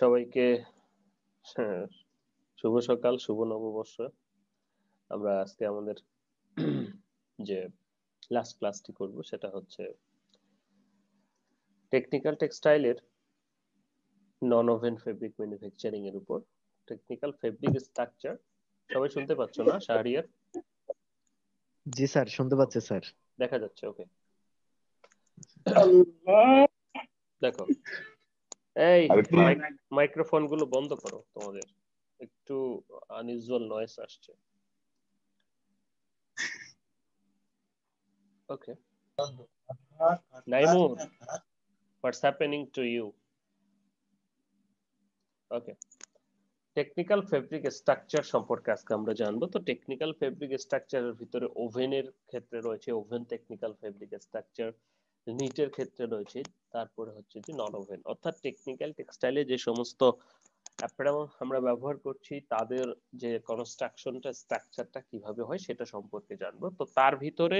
সবাইকে শুভ সকাল শুভ নববর্ষ আমরা আজকে আমাদের যে লাস্ট ক্লাসটি করব সেটা হচ্ছে টেকনিক্যাল টেক্সটাইলের নন ওভেন ফেব্রিক ম্যানুফ্যাকচারিং এর উপর টেকনিক্যাল ফেব্রিক স্ট্রাকচার সবাই শুনতে পাচ্ছ না শাহরিয়ার জি স্যার শুনতে পাচ্ছে স্যার দেখা যাচ্ছে ওকে দেখো এই মাইক্রোফোন গুলো বন্ধ করো তোমাদের একটু আনইউজুয়াল নয়েস আসছে ওকে নাইমু what's happening to you okay technical fabric structure সম্পর্কে আজকে আমরা জানবো তো টেকনিক্যাল ফেব্রিক স্ট্রাকচারের ভিতরে ওভেনের ক্ষেত্রে রয়েছে ওভেন টেকনিক্যাল ফেব্রিক স্ট্রাকচার নিটের ক্ষেত্রে রয়েছে তারপরে হচ্ছে যে নরভেন অর্থাৎ টেকনিক্যাল টেক্সটাইলে যে সমস্ত অ্যাপ্রাম আমরা ব্যবহার করছি তাদের যে কনস্ট্রাকশনটা স্ট্রাকচারটা কিভাবে হয় সেটা সম্পর্কে জানবো তো তার ভিতরে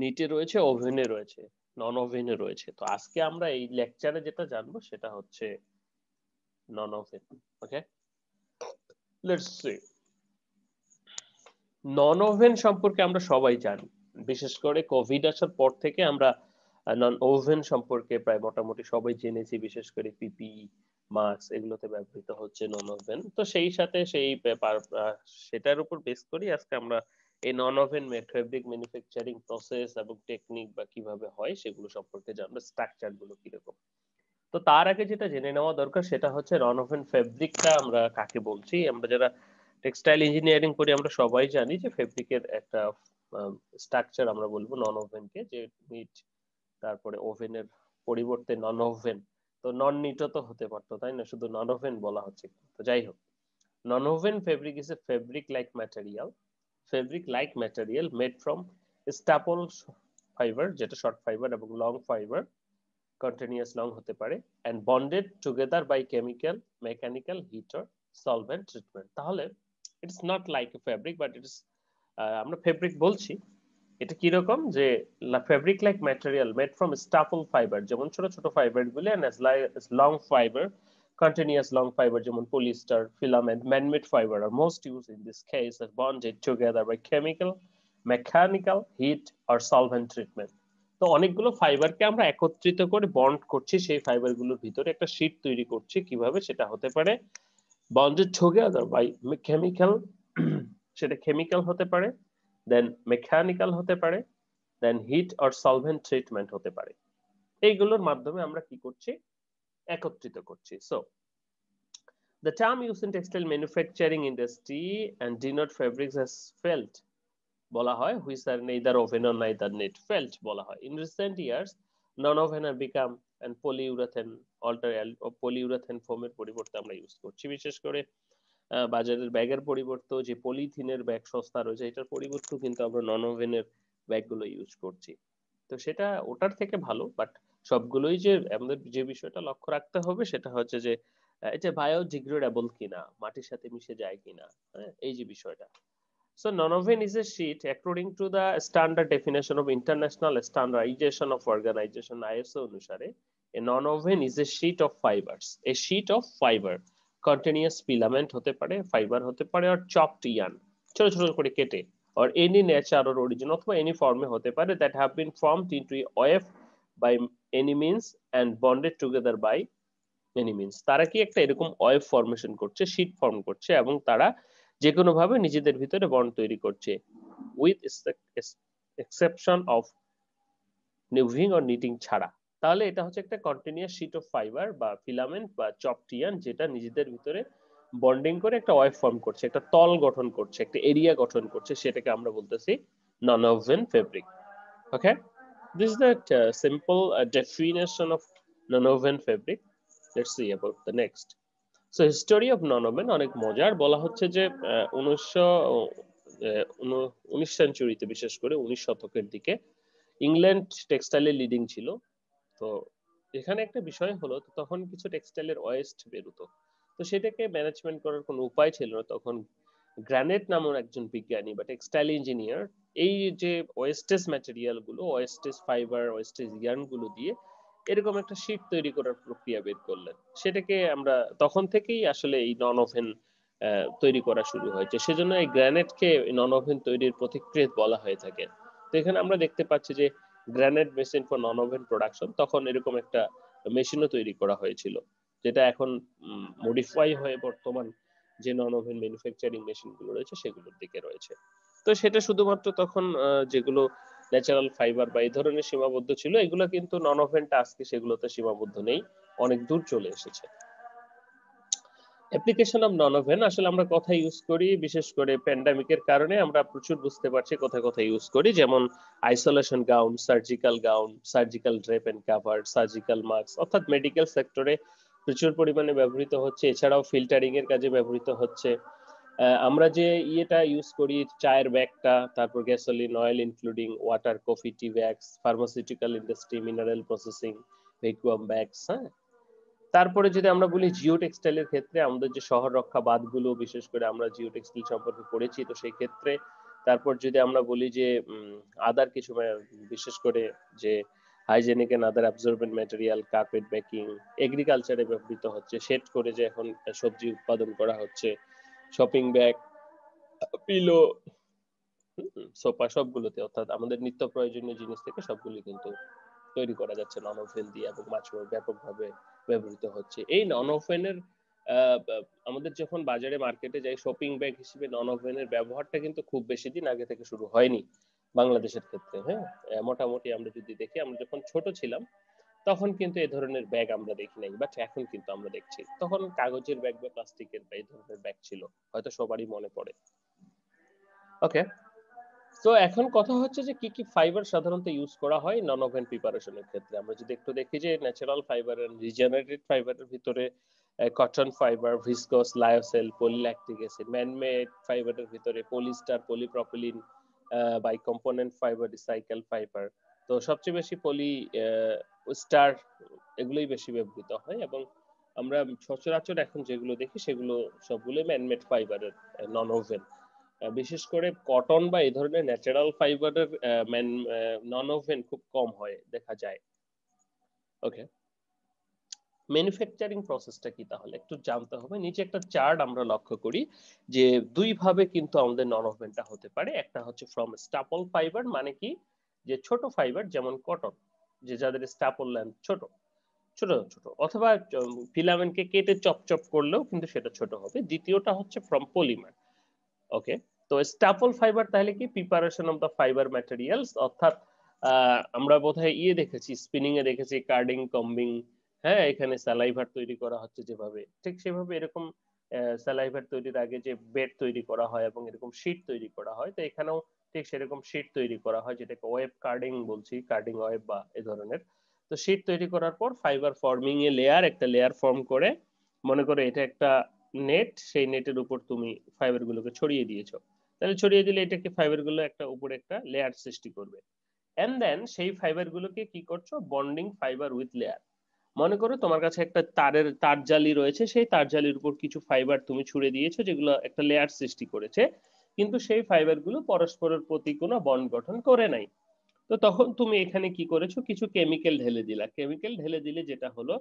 নিটে রয়েছে ওভেনে রয়েছে নন ওভেনে রয়েছে তো আজকে আমরা এই লেকচারে যেটা জানবো সেটা হচ্ছে non woven okay let's see non woven সম্পর্কে আমরা সবাই জানি বিশেষ করে কোভিড আসার পর থেকে আমরা নন ওভেন সম্পর্কে প্রায় মোটামুটি সবাই জেনেছি বিশেষ করে পিপি মাস্ক e, এগুলোতে ব্যবহৃত হচ্ছে নন ওভেন তো সেই সাথে সেই সেটার উপর বেস করি আজকে আমরা এই non woven fabric manufacturing process এবং টেকনিক বা কিভাবে হয় সেগুলো সম্পর্কে জানবো স্ট্রাকচার গুলো কিরকম তো তার আগে যেটা জেনে নেওয়া দরকার সেটা হচ্ছে রন ওভেন ফেব্রিকটা আমরা কাকে বলছি আমরা যারা টেক্সটাইল ইঞ্জিনিয়ারিং করি আমরা সবাই জানি যে ফেব্রিকের একটা স্ট্রাকচার আমরা বলবো নন ওভেনকে যে নিট তারপরে ওভেনের পরিবর্তে নন ওভেন তো নন নিটও তো হতে পারতো তাই না শুধু নন ওভেন বলা হচ্ছে তো যাই হোক non woven fabric is a fabric like material fabric like material made from staple fiber যেটা শর্ট ফাইবার এবং লং ফাইবার কন্টিনিউয়াস লং হতে পারে and bonded together by chemical mechanical heat or solvent treatment তাহলে it's not like a fabric but it's আমরা fabric বলছি এটা কিরকম যে লা fabric like material made from staple fiber যেমন ছোট ছোট ফাইবার গুলি long fiber continuous long fibre যেমন polyester filament manmade fiber are most use in this case are bonded together by chemical mechanical heat or solvent treatment তো অনেকগুলো ফাইবারকে আমরা একত্রিত করে বন্ড করছি সেই ফাইবারগুলোর ভিতরে একটা শীট তৈরি করছি কিভাবে সেটা হতে পারে বন্ডেড টুগেদার বাই কেমিক্যাল সেটা কেমিক্যাল হতে পারে দেন মেকানিক্যাল হতে পারে then heat or solvent treatment হতে পারে এইগুলোর মাধ্যমে আমরা কি করছি একত্রিত করছি so the term use in textile manufacturing industry and denote fabrics has felt বলা হয় which are neither woven or neither knit felt বলা হয় in recent years non woven are become and polyurethane alter polyurethane ফোমের পরিবর্তে আমরা use করছি বিশেষ করে বাজারের ব্যাগের পরিবর্তে যে পলিথিনের ব্যাগ সস্তা রয়েছে এটার পরিবর্তে কিন্তু আমরা নন ওভেনের গুলো ইউজ করছি তো সেটা ওটার থেকে ভালো বাট সবগুলোই যে আমাদের যে বিষয়টা লক্ষ্য রাখতে হবে সেটা হচ্ছে যে যে বায়োডিগ্রেডেবল কিনা মাটির সাথে মিশে যায় কিনা হ্যাঁ, এই যে বিষয়টা So nonoven is a sheet according to the standard definition of International Standardization of Organization ISO অনুসারে non woven is a sheet of fibers a sheet of fiber continuous filament হতে পারে ফাইবার হতে পারে আর চপড ইয়ার্ন ছোট ছোট করে কেটে আর এনি nature or অরিজিন অথবা এনি ফর্মে হতে পারে that have been formed into to OF by any means and bonded together by any means তারা কি একটা এরকম OF ফর্মেশন করছে শীট ফর্ম করছে এবং তারা যে কোনো ভাবে নিজেদের ভিতরে বন্ড তৈরি করছে with exception of weaving or knitting ছাড়া তাহলে এটা হচ্ছে একটা কন্টিনিউয়াস শীট অফ ফাইবার বা ফিলামেন্ট বা চপটিয়ান যেটা নিজেদের ভিতরে বন্ডিং করে একটা ওয়েভ ফর্ম করছে একটা তল গঠন করছে একটা এরিয়া গঠন করছে সেটাকে আমরা বলতেছি woven fabric okay this is that simple simple of non woven fabric let's see see the next so so of non woven অনেক মজার বলা হচ্ছে যে 19 সেঞ্চুরিতে বিশেষ করে 19 শতকের দিকে ইংল্যান্ড টেক্সটাইলে লিডিং ছিল তো এখানে একটা বিষয় হলো তখন কিছু টেক্সটাইলের ওয়েস্ট বেরোতো তো সেটাকে ম্যানেজমেন্ট করার কোনো উপায় ছিল না তখন গ্রানেট নামক একজন বিজ্ঞানী বা টেক্সটাইল ইঞ্জিনিয়ার এই যে ওয়েস্টেজ ম্যাটেরিয়াল গুলো ওয়েস্টেজ ফাইবার ওয়েস্টেজ ইয়ার্ন গুলো দিয়ে এরকম একটা শীট তৈরি করার প্রক্রিয়া বের করলেন সেটাকে আমরা তখন থেকেই আসলে এই নন ওভেন তৈরি করা শুরু হয়েছে সেজন্য এই গ্রানেটকে নন ওভেন তৈরির প্রতিক্রিয়া বলা হয়ে থাকে তো এখানে আমরা দেখতে পাচ্ছি যে granite machine for non woven production তখন এরকম একটা মেশিনও তৈরি করা হয়েছিল যেটা এখন মডিফাই হয়ে বর্তমান যে নন ওভেন ম্যানুফ্যাকচারিং মেশিনগুলো রয়েছে সেগুলোর দিকে রয়েছে তো সেটা শুধুমাত্র তখন যেগুলো ন্যাচারাল ফাইবার বা এই ধরনের সীমাবদ্ধ ছিল এগুলো কিন্তু নন ওভেনটা আজকে সেগুলোতে সীমাবদ্ধ নেই অনেক দূর চলে এসেছে অ্যাপ্লিকেশন অফ নলভেন আসলে আমরা কথা ইউজ করি বিশেষ করে প্যান্ডামিকের কারণে আমরা প্রচুর বুঝতে পারছি কথা কথা ইউজ করি যেমন isolation gown surgical gown surgical drape and cover surgical mask অর্থাৎ মেডিকেল সেক্টরে প্রচুর পরিমাণে ব্যবহৃত হচ্ছে এছাড়াও ফিল্টারিং এর কাজে ব্যবহৃত হচ্ছে আমরা যে ইয়েটা ইউজ করি চায়ের ব্যাগটা তারপর gasoline oil including water coffee tea bags pharmaceutical industry mineral processing vacuum bags হ্যাঁ তারপরে যদি আমরা বলি জিও টেক্সটাইলের ক্ষেত্রে আমাদের যে শহর রক্ষা বাঁধগুলো বিশেষ করে আমরা জিও টেক্সটাইল সম্পর্কে পড়েছি তো সেই ক্ষেত্রে তারপর যদি আমরা বলি যে আদার কিছু মানে বিশেষ করে যে hygienic and other absorbent material carpet backing এগ্রিকালচারে ব্যবহৃত হচ্ছে সেট করে যে এখন সবজি উৎপাদন করা হচ্ছে শপিং ব্যাগ পিলো সোফা সবগুলোতে অর্থাৎ আমাদের নিত্য প্রয়োজনীয় জিনিস থেকে সবগুলি কিন্তু তৈরি করা যাচ্ছে নন ফেল দিয়ে এবং মাছ ব্যাপকভাবে ব্যবহৃত হচ্ছে এই নন ওভেনের আমাদের যখন বাজারে মার্কেটে যাই শপিং ব্যাগ হিসেবে নন ওভেনের ব্যবহারটা কিন্তু খুব বেশি দিন আগে থেকে শুরু হয়নি বাংলাদেশের ক্ষেত্রে হ্যাঁ মোটামুটি আমরা যদি দেখি আমরা যখন ছোট ছিলাম তখন কিন্তু এ ধরনের ব্যাগ আমরা দেখি নাই বাট এখন কিন্তু আমরা দেখছি তখন কাগজের ব্যাগ বা প্লাস্টিকের বা এই ধরনের ব্যাগ ছিল হয়তো সবারই মনে পড়ে ওকে তো এখন কথা হচ্ছে যে কি কি ফাইবার সাধারণত ইউজ করা হয় নন ওভেন প্রিপারেশনের ক্ষেত্রে আমরা যদি একটু দেখি যে ন্যাচারাল ফাইবার এন্ড রিজেনারেটেড ফাইবারের ভিতরে cotton fiber viscose lyocell polylactic acid manmade ফাইবারের ভিতরে polyester polypropylene bicomponent fiber recycle fiber তো সবচেয়ে বেশি পলি স্টার এগুলোই বেশি ব্যবহৃত হয় এবং আমরা সচরাচর এখন যেগুলো দেখি সেগুলো সবগুলো ম্যানমেড ফাইবারের নন ওভেন বিশেষ করে কটন বা এই ধরনের ন্যাচারাল ফাইবারের নন ওভেন খুব কম হয় দেখা যায় ওকে ম্যানুফ্যাকচারিং প্রসেসটা কি তাহলে একটু জানতে হবে নিচে একটা চার্ট আমরা লক্ষ্য করি যে দুই ভাবে কিন্তু আমাদের নন ওভেনটা হতে পারে একটা হচ্ছে ফ্রম স্টাপল ফাইবার মানে কি যে ছোট ফাইবার যেমন কটন যে যাদের স্টাপল ল্যাম্প ছোট ছোট ছোট অথবা ফিলামেন্টকে কেটে চপচপ করলেও কিন্তু সেটা ছোট হবে দ্বিতীয়টা হচ্ছে ফ্রম পলিমার ওকে তো স্টাফল ফাইবার তাহলে কি preparation of the fiber materials অর্থাৎ আমরা বোধহয় ইয়ে দেখেছি স্পিনিং এ দেখেছি কার্ডিং কম্বিং হ্যাঁ এখানে স্যালাইভার তৈরি করা হচ্ছে যেভাবে ঠিক সেভাবে এরকম স্যালাইভার তৈরির আগে যে বেড তৈরি করা হয় এবং এরকম শীট তৈরি করা হয় তো এখানেও ঠিক সেরকম শীট তৈরি করা হয় যেটাকে ওয়েব কার্ডিং বলছি কার্ডিং ওয়েব বা এ ধরনের তো শীট তৈরি করার পর ফাইবার ফর্মিং এ লেয়ার একটা লেয়ার ফর্ম করে মনে করো এটা একটা নেট সেই নেটের উপর তুমি ফাইবার গুলোকে ছড়িয়ে দিয়েছো তাহলে ছড়িয়ে দিলে এটা কি গুলো একটা উপরে একটা লেয়ার সৃষ্টি করবে এন্ড দেন সেই ফাইবার গুলোকে কি করছো বন্ডিং ফাইবার উইথ লেয়ার মনে করো তোমার কাছে একটা তারের তার জালি রয়েছে সেই তার জালির উপর কিছু ফাইবার তুমি ছুড়ে দিয়েছো যেগুলো একটা লেয়ার সৃষ্টি করেছে কিন্তু সেই ফাইবার গুলো পরস্পরের প্রতি কোনো বন্ড গঠন করে নাই তো তখন তুমি এখানে কি করেছো কিছু কেমিক্যাল ঢেলে দিলা কেমিক্যাল ঢেলে দিলে যেটা হলো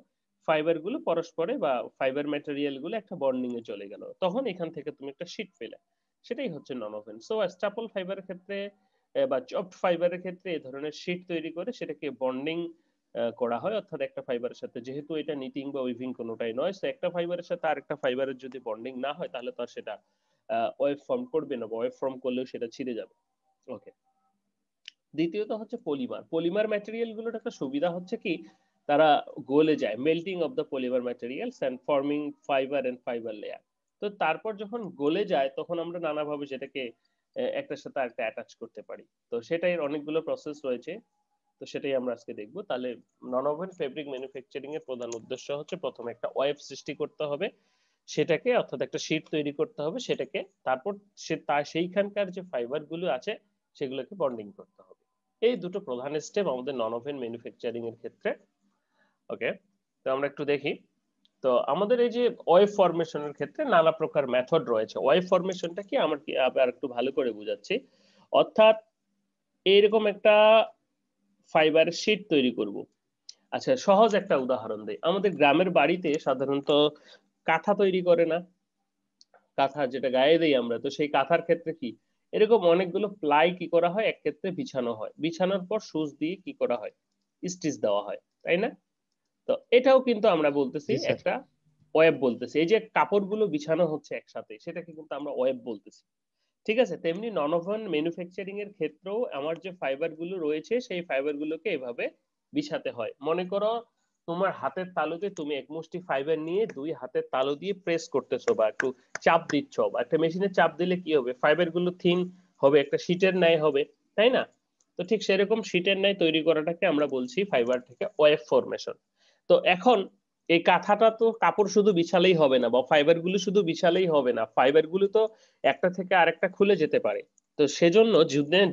ফাইবার গুলো পরস্পরে বা ফাইবার ম্যাটেরিয়াল গুলো একটা বন্ডিং এ চলে গেল তখন এখান থেকে তুমি একটা শীট পেলে সেটাই হচ্ছে নন ওভেন সো স্টাপল ফাইবারের ক্ষেত্রে বা চপড ফাইবারের ক্ষেত্রে এই ধরনের শীট তৈরি করে সেটাকে বন্ডিং করা হয় অর্থাৎ একটা ফাইবারের সাথে যেহেতু এটা নিটিং বা উইভিং কোনোটাই নয় সো একটা ফাইবারের সাথে আরেকটা ফাইবারের যদি বন্ডিং না হয় তাহলে তো আর সেটা ওয়েভ ফর্ম করবে না বা ওয়েভ ফর্ম করলেও সেটা ছিঁড়ে যাবে ওকে দ্বিতীয়ত হচ্ছে পলিমার পলিমার ম্যাটেরিয়াল গুলোর একটা সুবিধা হচ্ছে কি তারা গলে যায় melting of the polymer materials and forming fiber and fiber layer তো তারপর যখন গলে যায় তখন আমরা নানাভাবে সেটাকে একটার সাথে একটা অ্যাটাচ করতে পারি তো সেটাই অনেকগুলো প্রসেস রয়েছে তো সেটাই আমরা আজকে দেখব তাহলে নন ওভেন ফেব্রিক ম্যানুফ্যাকচারিং এর প্রধান উদ্দেশ্য হচ্ছে প্রথমে একটা ওয়েব সৃষ্টি করতে হবে সেটাকে অর্থাৎ একটা শীট তৈরি করতে হবে সেটাকে তারপর সে তার সেইখানকার যে ফাইবারগুলো আছে সেগুলোকে বন্ডিং করতে হবে এই দুটো প্রধান স্টেপ আমাদের নন ওভেন ম্যানুফ্যাকচারিং এর ক্ষেত্রে ওকে তো আমরা একটু দেখি তো আমাদের এই যে ওয়েব ফরমেশনের ক্ষেত্রে নানা প্রকার মেথড রয়েছে ওয়েব ফরমেশনটা কি আমার কি আবার একটু ভালো করে বুঝাচ্ছি অর্থাৎ এইরকম একটা ফাইবার শিট তৈরি করব আচ্ছা সহজ একটা উদাহরণ দেই আমাদের গ্রামের বাড়িতে সাধারণত কাঁথা তৈরি করে না কাঁথা যেটা গায়ে দেই আমরা তো সেই কাঁথার ক্ষেত্রে কি এরকম অনেকগুলো প্লাই কি করা হয় এক ক্ষেত্রে বিছানো হয় বিছানোর পর সুচ দিয়ে কি করা হয় স্টিচ দেওয়া হয় তাই না তো এটাও কিন্তু আমরা বলতেছি একটা ওয়েব বলতেছি এই যে কাপড়গুলো বিছানো হচ্ছে একসাথে সেটাকে কিন্তু আমরা ওয়েব বলতেছি ঠিক আছে তেমনি নন ননভন ম্যানুফ্যাকচারিং এর ক্ষেত্রেও আমার যে ফাইবার গুলো রয়েছে সেই ফাইবার গুলোকে এভাবে বিছাতে হয় মনে করো তোমার হাতের তালুতে তুমি এক মুষ্টি ফাইবার নিয়ে দুই হাতের তালু দিয়ে প্রেস করতেছো বা একটু চাপ দিচ্ছ বা একটা মেশিনে চাপ দিলে কি হবে ফাইবার গুলো থিন হবে একটা শীটের ন্যায় হবে তাই না তো ঠিক সেরকম শীটের ন্যায় তৈরি করাটাকে আমরা বলছি ফাইবার থেকে ওয়েভ ফরমেশন তো এখন এই কাঁথাটা তো কাপড় শুধু বিছালেই হবে না বা ফাইবার গুলো শুধু বিছালেই হবে না ফাইবার গুলো তো একটা থেকে আরেকটা খুলে যেতে পারে তো সেজন্য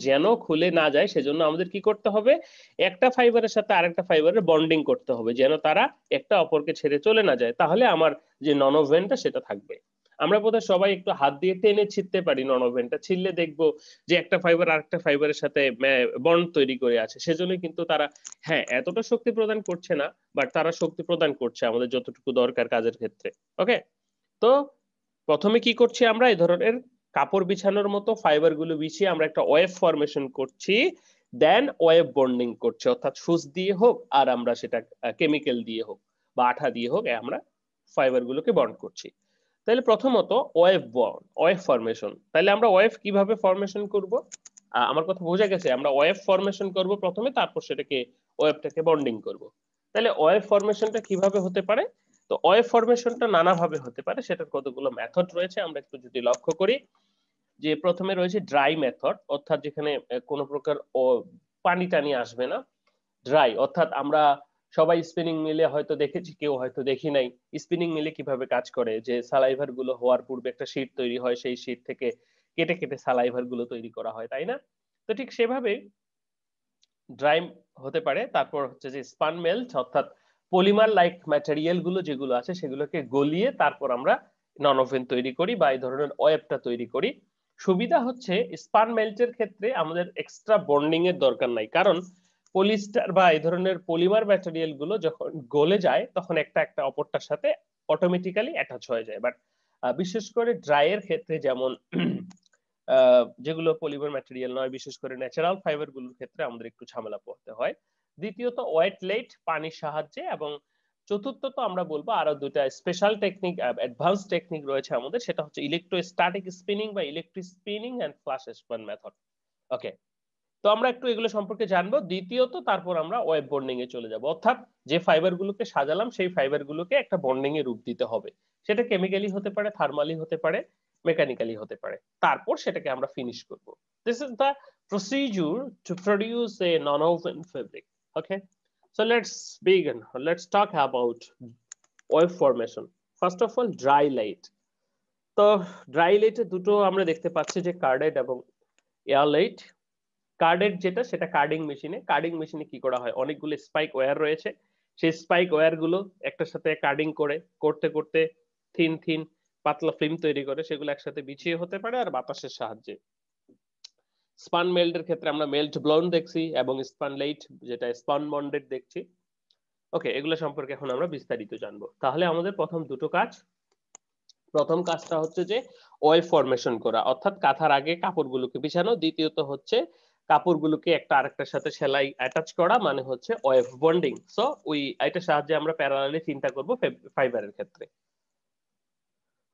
যেন খুলে না যায় সেজন্য আমাদের কি করতে হবে একটা ফাইবারের সাথে আরেকটা ফাইবারের বন্ডিং করতে হবে যেন তারা একটা অপরকে ছেড়ে চলে না যায় তাহলে আমার যে ননোভেনটা সেটা থাকবে আমরা বোধহয় সবাই একটু হাত দিয়ে টেনে ছিঁড়তে পারি নন ওভেনটা ছিঁড়লে দেখবো যে একটা ফাইবার আর একটা ফাইবারের সাথে বন্ড তৈরি করে আছে সেজন্য কিন্তু তারা হ্যাঁ এতটা শক্তি প্রদান করছে না বাট তারা শক্তি প্রদান করছে আমাদের যতটুকু দরকার কাজের ক্ষেত্রে ওকে তো প্রথমে কি করছি আমরা এই ধরনের কাপড় বিছানোর মতো ফাইবার গুলো বিছিয়ে আমরা একটা ওয়েভ ফরমেশন করছি দেন ওয়েভ বন্ডিং করছে অর্থাৎ সুচ দিয়ে হোক আর আমরা সেটা কেমিক্যাল দিয়ে হোক বা আঠা দিয়ে হোক আমরা ফাইবার গুলোকে বন্ড করছি তাহলে প্রথমত ওয়েভ বর্ন ওয়েভ ফরমেশন তাহলে আমরা ওয়েভ কিভাবে ফরমেশন করব আমার কথা বোঝা গেছে আমরা ওয়েভ ফরমেশন করব প্রথমে তারপর সেটাকে ওয়েভটাকে বন্ডিং করব তাহলে ওয়েভ ফরমেশনটা কিভাবে হতে পারে তো ওয়েভ ফরমেশনটা নানাভাবে হতে পারে সেটার কতগুলো মেথড রয়েছে আমরা একটু যদি লক্ষ্য করি যে প্রথমে রয়েছে ড্রাই মেথড অর্থাৎ যেখানে কোনো প্রকার পানি টানি আসবে না ড্রাই অর্থাৎ আমরা সবাই স্পিনিং মিলে হয়তো দেখেছি কেউ হয়তো দেখি নাই স্পিনিং মিলে কিভাবে কাজ করে যে সালাইভার গুলো হওয়ার পূর্বে একটা শীট তৈরি হয় সেই শীট থেকে কেটে কেটে সালাইভার গুলো তৈরি করা হয় তাই না তো ঠিক সেভাবে ড্রাই হতে পারে তারপর হচ্ছে যে স্পান মেল্ট অর্থাৎ পলিমার লাইক ম্যাটেরিয়াল গুলো যেগুলো আছে সেগুলোকে গলিয়ে তারপর আমরা ওভেন তৈরি করি বা এই ধরনের ওয়েবটা তৈরি করি সুবিধা হচ্ছে স্পান মেল্টের ক্ষেত্রে আমাদের এক্সট্রা বন্ডিং এর দরকার নাই কারণ পলিস্টার বা এই ধরনের পলিমার ম্যাটেরিয়াল গুলো যখন গলে যায় তখন একটা একটা অপরটার সাথে অটোমেটিক্যালি অ্যাটাচ হয়ে যায় বাট বিশেষ করে ড্রাইয়ের ক্ষেত্রে যেমন যেগুলো পলিমার ম্যাটেরিয়াল নয় বিশেষ করে ন্যাচারাল ফাইবার গুলোর ক্ষেত্রে আমাদের একটু ঝামেলা পড়তে হয় দ্বিতীয়ত ওয়েট লেট পানির সাহায্যে এবং চতুর্থ তো আমরা বলবো আরো দুটা স্পেশাল টেকনিক অ্যাডভান্স টেকনিক রয়েছে আমাদের সেটা হচ্ছে ইলেকট্রোস্ট্যাটিক স্পিনিং বা electric spinning and flash spin method okay তো আমরা একটু এগুলো সম্পর্কে জানবো দ্বিতীয়ত তারপর আমরা ওয়েব বন্ডিং এ চলে যাব অর্থাৎ যে ফাইবারগুলোকে সাজালাম সেই ফাইবারগুলোকে একটা বন্ডিং এর রূপ দিতে হবে সেটা কেমিক্যালি হতে পারে থার্মালি হতে পারে মেকানিক্যালি হতে পারে তারপর সেটাকে আমরা ফিনিশ করব this is the procedure to produce a non woven fabric okay so let's begin let's talk about web formation first of all dry laid তো ড্রাই লাইটে দুটো আমরা দেখতে পাচ্ছি যে কার্ডেড এবং এয়ার লাইট কার্ডের যেটা সেটা কার্ডিং মেশিনে কার্ডিং মেশিনে কি করা হয় অনেকগুলো স্পাইক ওয়্যার রয়েছে সেই স্পাইক ওয়্যার গুলো একটার সাথে কার্ডিং করে করতে করতে থিন থিন পাতলা ফিল্ম তৈরি করে সেগুলো একসাথে বিছিয়ে হতে পারে আর বাতাসের সাহায্যে স্পান মেল্টের ক্ষেত্রে আমরা মেল্ট ব্লন দেখছি এবং স্পান লাইট যেটা স্পান বন্ডেড দেখছি ওকে এগুলো সম্পর্কে এখন আমরা বিস্তারিত জানবো তাহলে আমাদের প্রথম দুটো কাজ প্রথম কাজটা হচ্ছে যে ওয়েল ফরমেশন করা অর্থাৎ কাঁথার আগে কাপড়গুলোকে বিছানো দ্বিতীয়ত হচ্ছে কাপড়গুলোকে একটা আরেকটার সাথে সেলাই অ্যাটাচ করা মানে হচ্ছে ওয়েভ বন্ডিং সো ওই এটা সাহায্যে আমরা প্যারালালি চিন্তা করব ফাইবারের ক্ষেত্রে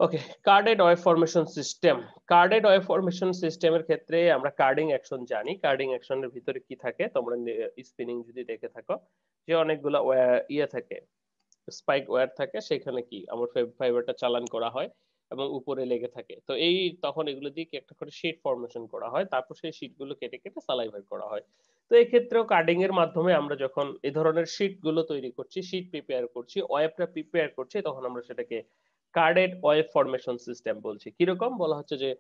okay carded web formation system carded web formation সিস্টেমের ক্ষেত্রে আমরা কার্ডিং অ্যাকশন জানি কার্ডিং অ্যাকশনের ভিতরে কি থাকে তোমরা স্পিনিং যদি দেখে থাকো যে অনেকগুলো ইয়ে থাকে স্পাইক ওয়্যার থাকে সেখানে কি আমার ফাইবারটা চালান করা হয় এবং উপরে লেগে থাকে তো এই তখন এগুলো দিয়ে একটা করে শীট ফর্মেশন করা হয় তারপর সেই গুলো কেটে কেটে সালাইভার করা হয় তো এক্ষেত্রেও কার্ডিং এর মাধ্যমে আমরা যখন এই ধরনের গুলো তৈরি করছি শীট প্রিপেয়ার করছি ওয়েবটা প্রিপেয়ার করছি তখন আমরা সেটাকে কার্ডেড ওয়েব ফর্মেশন সিস্টেম বলছি কিরকম বলা হচ্ছে যে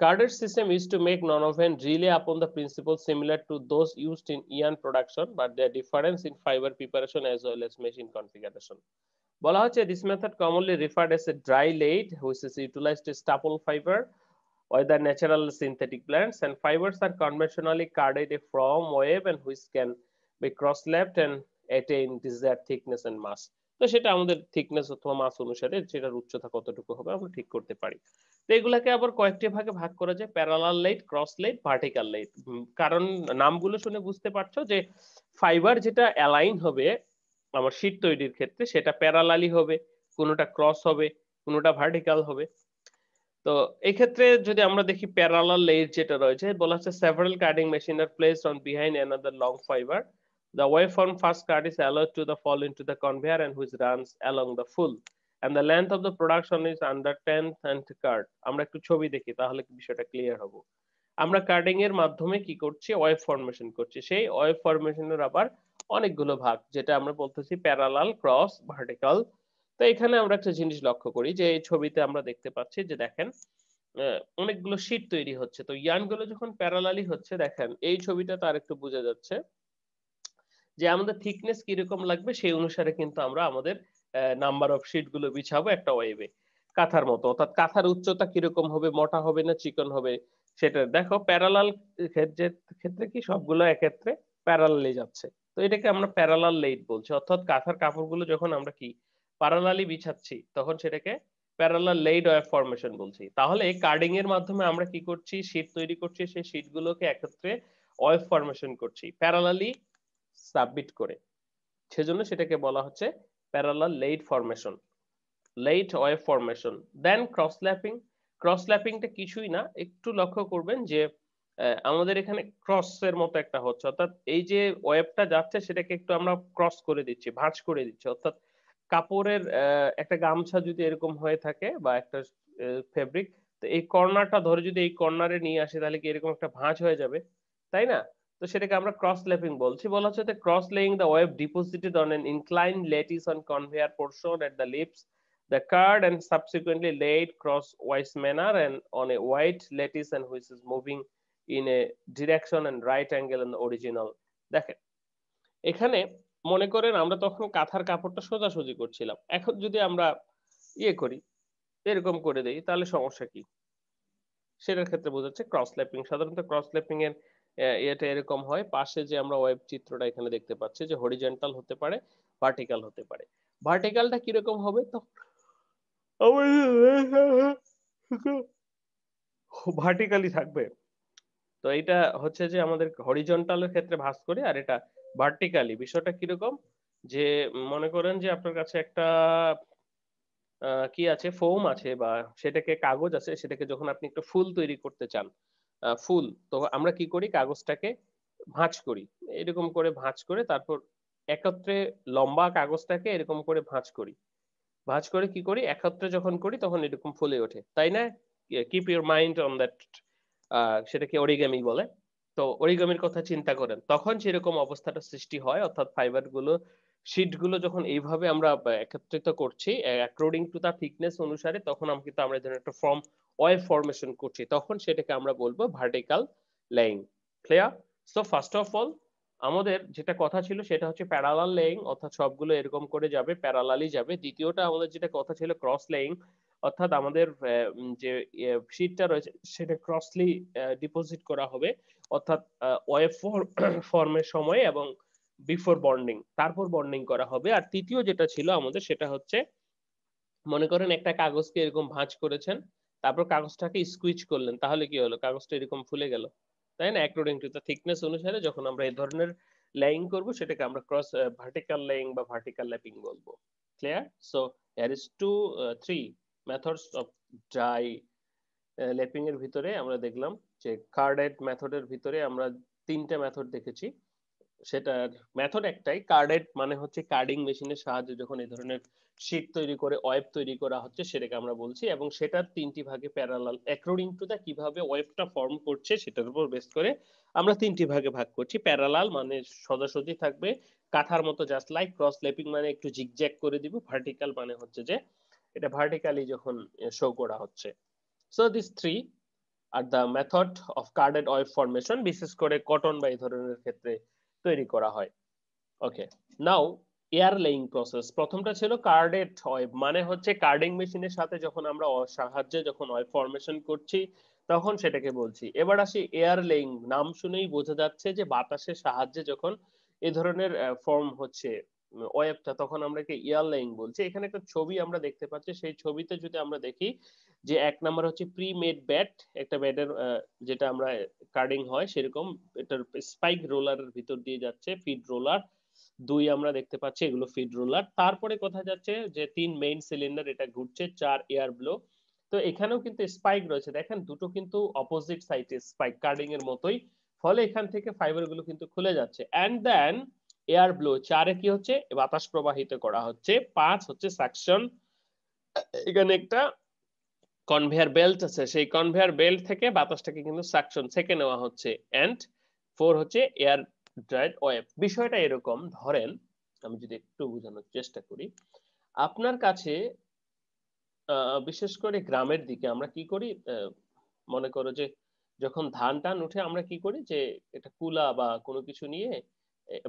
Carter system is to make nonoven relay upon the principle similar to those used in yarn production, but there are difference in fiber preparation as well as machine configuration. বলা this method commonly referred as a dry laid, which is utilized to staple fiber or the natural synthetic plants and fibers are conventionally carded from wave and which can be cross-lapped and attain desired thickness and mass So, thickness of mass, অথবা মাস ঠিক করতে পারি তো এগুলাকে আবার কয়েকটি ভাগে ভাগ করা যায় parallel laid cross laid vertical laid কারণ নামগুলো শুনে বুঝতে পারছো যে ফাইবার যেটা অ্যালাইন হবে আমার শীত তৈরির ক্ষেত্রে সেটা প্যারালালি হবে কোনোটা ক্রস হবে কোনোটা ভার্টিক্যাল হবে তো এই ক্ষেত্রে যদি আমরা দেখি প্যারালাল লেয়ার যেটা রয়েছে বলা হচ্ছে several carding machine are place on behind another long fiber the way form first card is allowed to the fall into the conveyor and which runs along the full and the length of the production is under 10th and card আমরা একটু ছবি দেখি তাহলে বিষয়টা clear হবো আমরা carding এর মাধ্যমে কি করছি ওয়েভ ফর্মেশন করছি সেই ওয়েভ ফর্মেশনের আবার অনেকগুলো ভাগ যেটা আমরা বলতেছি প্যারালাল ক্রস ভার্টিক্যাল তো এখানে আমরা একটা জিনিস লক্ষ্য করি যে এই ছবিতে আমরা দেখতে পাচ্ছি যে দেখেন অনেকগুলো শীট তৈরি হচ্ছে তো ইয়ানগুলো যখন প্যারালালি হচ্ছে দেখেন এই ছবিটা তার একটু বোঝা যাচ্ছে যে আমাদের থিকনেস কিরকম লাগবে সেই অনুসারে কিন্তু আমরা আমাদের নাম্বার অফ শিট গুলো বিছাবো একটা ওয়েবে কাঁথার মতো অর্থাৎ কাঁথার উচ্চতা কিরকম হবে মোটা হবে না চিকন হবে সেটা দেখো প্যারালাল ক্ষেত্রে কি সবগুলো একত্রে প্যারালালি যাচ্ছে তো এটাকে আমরা প্যারালাল লেট বলছি অর্থাৎ কাঁথার কাপড়গুলো যখন আমরা কি প্যারালালি বিছাচ্ছি তখন সেটাকে প্যারালাল লেইড ওয়েভ ফরমেশন বলছি তাহলে কার্ডিং এর মাধ্যমে আমরা কি করছি শীট তৈরি করছি সেই গুলোকে একত্রে ওয়েভ ফরমেশন করছি প্যারালালি সাবমিট করে সেজন্য সেটাকে বলা হচ্ছে parallel late formation late wave formation then cross lapping cross lapping টা কিছুই না একটু লক্ষ্য করবেন যে আমাদের এখানে ক্রস এর মতো একটা হচ্ছে অর্থাৎ এই যে ওয়েবটা যাচ্ছে সেটাকে একটু আমরা ক্রস করে দিচ্ছি ভাঁজ করে দিচ্ছি অর্থাৎ কাপড়ের একটা গামছা যদি এরকম হয়ে থাকে বা একটা ফেব্রিক তো এই কর্নারটা ধরে যদি এই কর্নারে নিয়ে আসে তাহলে কি এরকম একটা ভাঁজ হয়ে যাবে তাই না তো সেটাকে আমরা ক্রস লেপিং বলছি বলা হচ্ছে cross laying the web deposited on an incline lattice on conveyor portion at the lips the card and subsequently laid crosswise manner and on a white lattice and which is moving in a direction and right angle and original দেখেন এখানে মনে করেন আমরা তখন কাঁথার কাপড়টা সোজাসুজি করছিলাম এখন যদি আমরা ইয়ে করি এরকম করে দেই তাহলে সমস্যা কি সেটার ক্ষেত্রে বোঝাচ্ছে ক্রস ল্যাপিং সাধারণত ক্রস ল্যাপিং এর এটা এরকম হয় পাশে যে আমরা ওয়েব চিত্রটা এখানে দেখতে পাচ্ছি যে হরিজেন্টাল হতে পারে ভার্টিক্যাল হতে পারে ভার্টিক্যালটা কিরকম হবে তো ভার্টিক্যালি থাকবে তো এটা হচ্ছে যে আমাদের হরিজন্টালের ক্ষেত্রে ভাস করি আর এটা ভার্টিক্যালি বিষয়টা কিরকম যে মনে করেন যে আপনার কাছে একটা কি আছে ফোম আছে বা সেটাকে কাগজ আছে সেটাকে যখন আপনি একটু ফুল তৈরি করতে চান ফুল তো আমরা কি করি কাগজটাকে ভাঁজ করি এরকম করে ভাঁজ করে তারপর একত্রে লম্বা কাগজটাকে এরকম করে ভাঁজ করি ভাঁজ করে কি করি একত্রে যখন করি তখন এরকম ফুলে ওঠে তাই না keep your mind on that সেটাকে অরিগামি বলে তো অরিগামির কথা চিন্তা করেন তখন সেরকম অবস্থাটা সৃষ্টি হয় অর্থাৎ ফাইবার গুলো শিট গুলো যখন এইভাবে আমরা একত্রিত করছি অ্যাকর্ডিং টু দা থিকনেস অনুসারে তখন কিন্তু আমরা যেন একটা ফর্ম ওয়ে ফর্মেশন করছি তখন সেটাকে আমরা বলবো vertical laying clear so first of all আমাদের যেটা কথা ছিল সেটা হচ্ছে প্যারালাল লেইং অর্থাৎ সবগুলো এরকম করে যাবে প্যারালালই যাবে দ্বিতীয়টা আমাদের যেটা কথা ছিল ক্রস লেইং অর্থাৎ আমাদের যে শীটটা রয়েছে সেটা ক্রসলি ডিপোজিট করা হবে অর্থাৎ ওয়েব ফর্মের সময় এবং বিফোর বন্ডিং তারপর বন্ডিং করা হবে আর তৃতীয় যেটা ছিল আমাদের সেটা হচ্ছে মনে করেন একটা কাগজকে এরকম ভাঁজ করেছেন তারপর কাগজটাকে স্কুইচ করলেন তাহলে কি হলো কাগজটা এরকম ফুলে গেল তাই না অ্যাকর্ডিং টু দ্য থিকনেস অনুসারে যখন আমরা এই ধরনের লাইং করব সেটাকে আমরা ক্রস ভার্টিক্যাল লাইং বা ভার্টিক্যাল ল্যাপিং বলবো ক্লিয়ার সো এর is two three methods of dry lapping এর ভিতরে আমরা দেখলাম যে কার্ডেড মেথডের ভিতরে আমরা তিনটা মেথড দেখেছি সেটার মেথড একটাই কার্ডেড মানে হচ্ছে কার্ডিং মেশিনের সাহায্যে যখন এই ধরনের শীট তৈরি করে ওয়েব তৈরি করা হচ্ছে সেটাকে আমরা বলছি এবং সেটার তিনটি ভাগে প্যারালাল অ্যাক্রোডিং টু দা কিভাবে ওয়েবটা ফর্ম করছে সেটার উপর বেস করে আমরা তিনটি ভাগে ভাগ করছি প্যারালাল মানে সোজাসুজি থাকবে কাঁথার মতো জাস্ট লাইক ক্রস লেপিং মানে একটু জিগজ্যাক করে দিব ভার্টিক্যাল মানে হচ্ছে যে এটা ভার্টিক্যালি যখন শো করা হচ্ছে so this three are the method of carded web formation বিশেষ করে কটন বা এই ধরনের ক্ষেত্রে তৈরি করা হয় okay now air laying process প্রথমটা ছিল কার্ডেট ওয়েব মানে হচ্ছে কার্ডিং মেশিনের সাথে যখন আমরা সাহায্যে যখন ওয়েব ফর্মেশন করছি তখন সেটাকে বলছি এবার আসি এয়ার লেইং নাম শুনেই বোঝা যাচ্ছে যে বাতাসের সাহায্যে যখন এ ধরনের ফর্ম হচ্ছে ওয়েবটা তখন আমরা কি ইয়ারলাইন বলছি এখানে একটা ছবি আমরা দেখতে পাচ্ছি সেই ছবিতে যদি আমরা দেখি যে এক নাম্বার হচ্ছে প্রি মেড ব্যাট একটা ব্যাটের যেটা আমরা কার্ডিং হয় সেরকম এটার স্পাইক রোলারের ভিতর দিয়ে যাচ্ছে ফিড রোলার দুই আমরা দেখতে পাচ্ছি এগুলো ফিড রোলার তারপরে কথা যাচ্ছে যে তিন মেইন সিলিন্ডার এটা ঘুরছে চার এয়ার ব্লো তো এখানেও কিন্তু স্পাইক রয়েছে দেখেন দুটো কিন্তু অপোজিট সাইডে স্পাইক কার্ডিং এর মতোই ফলে এখান থেকে ফাইবার গুলো কিন্তু খুলে যাচ্ছে এন্ড দেন এয়ার ব্লো চারে কি হচ্ছে বাতাস প্রবাহিত করা হচ্ছে পাঁচ হচ্ছে সাকশন এখানে একটা কনভেয়ার বেল্ট আছে সেই কনভেয়ার বেল্ট থেকে বাতাসটাকে কিন্তু সাকশন থেকে নেওয়া হচ্ছে অ্যান্ড ফোর হচ্ছে এয়ার ড্রাইড ওয়েব বিষয়টা এরকম ধরেন আমি যদি একটু বোঝানোর চেষ্টা করি আপনার কাছে বিশেষ করে গ্রামের দিকে আমরা কি করি মনে করো যে যখন ধান টান উঠে আমরা কি করি যে এটা কুলা বা কোনো কিছু নিয়ে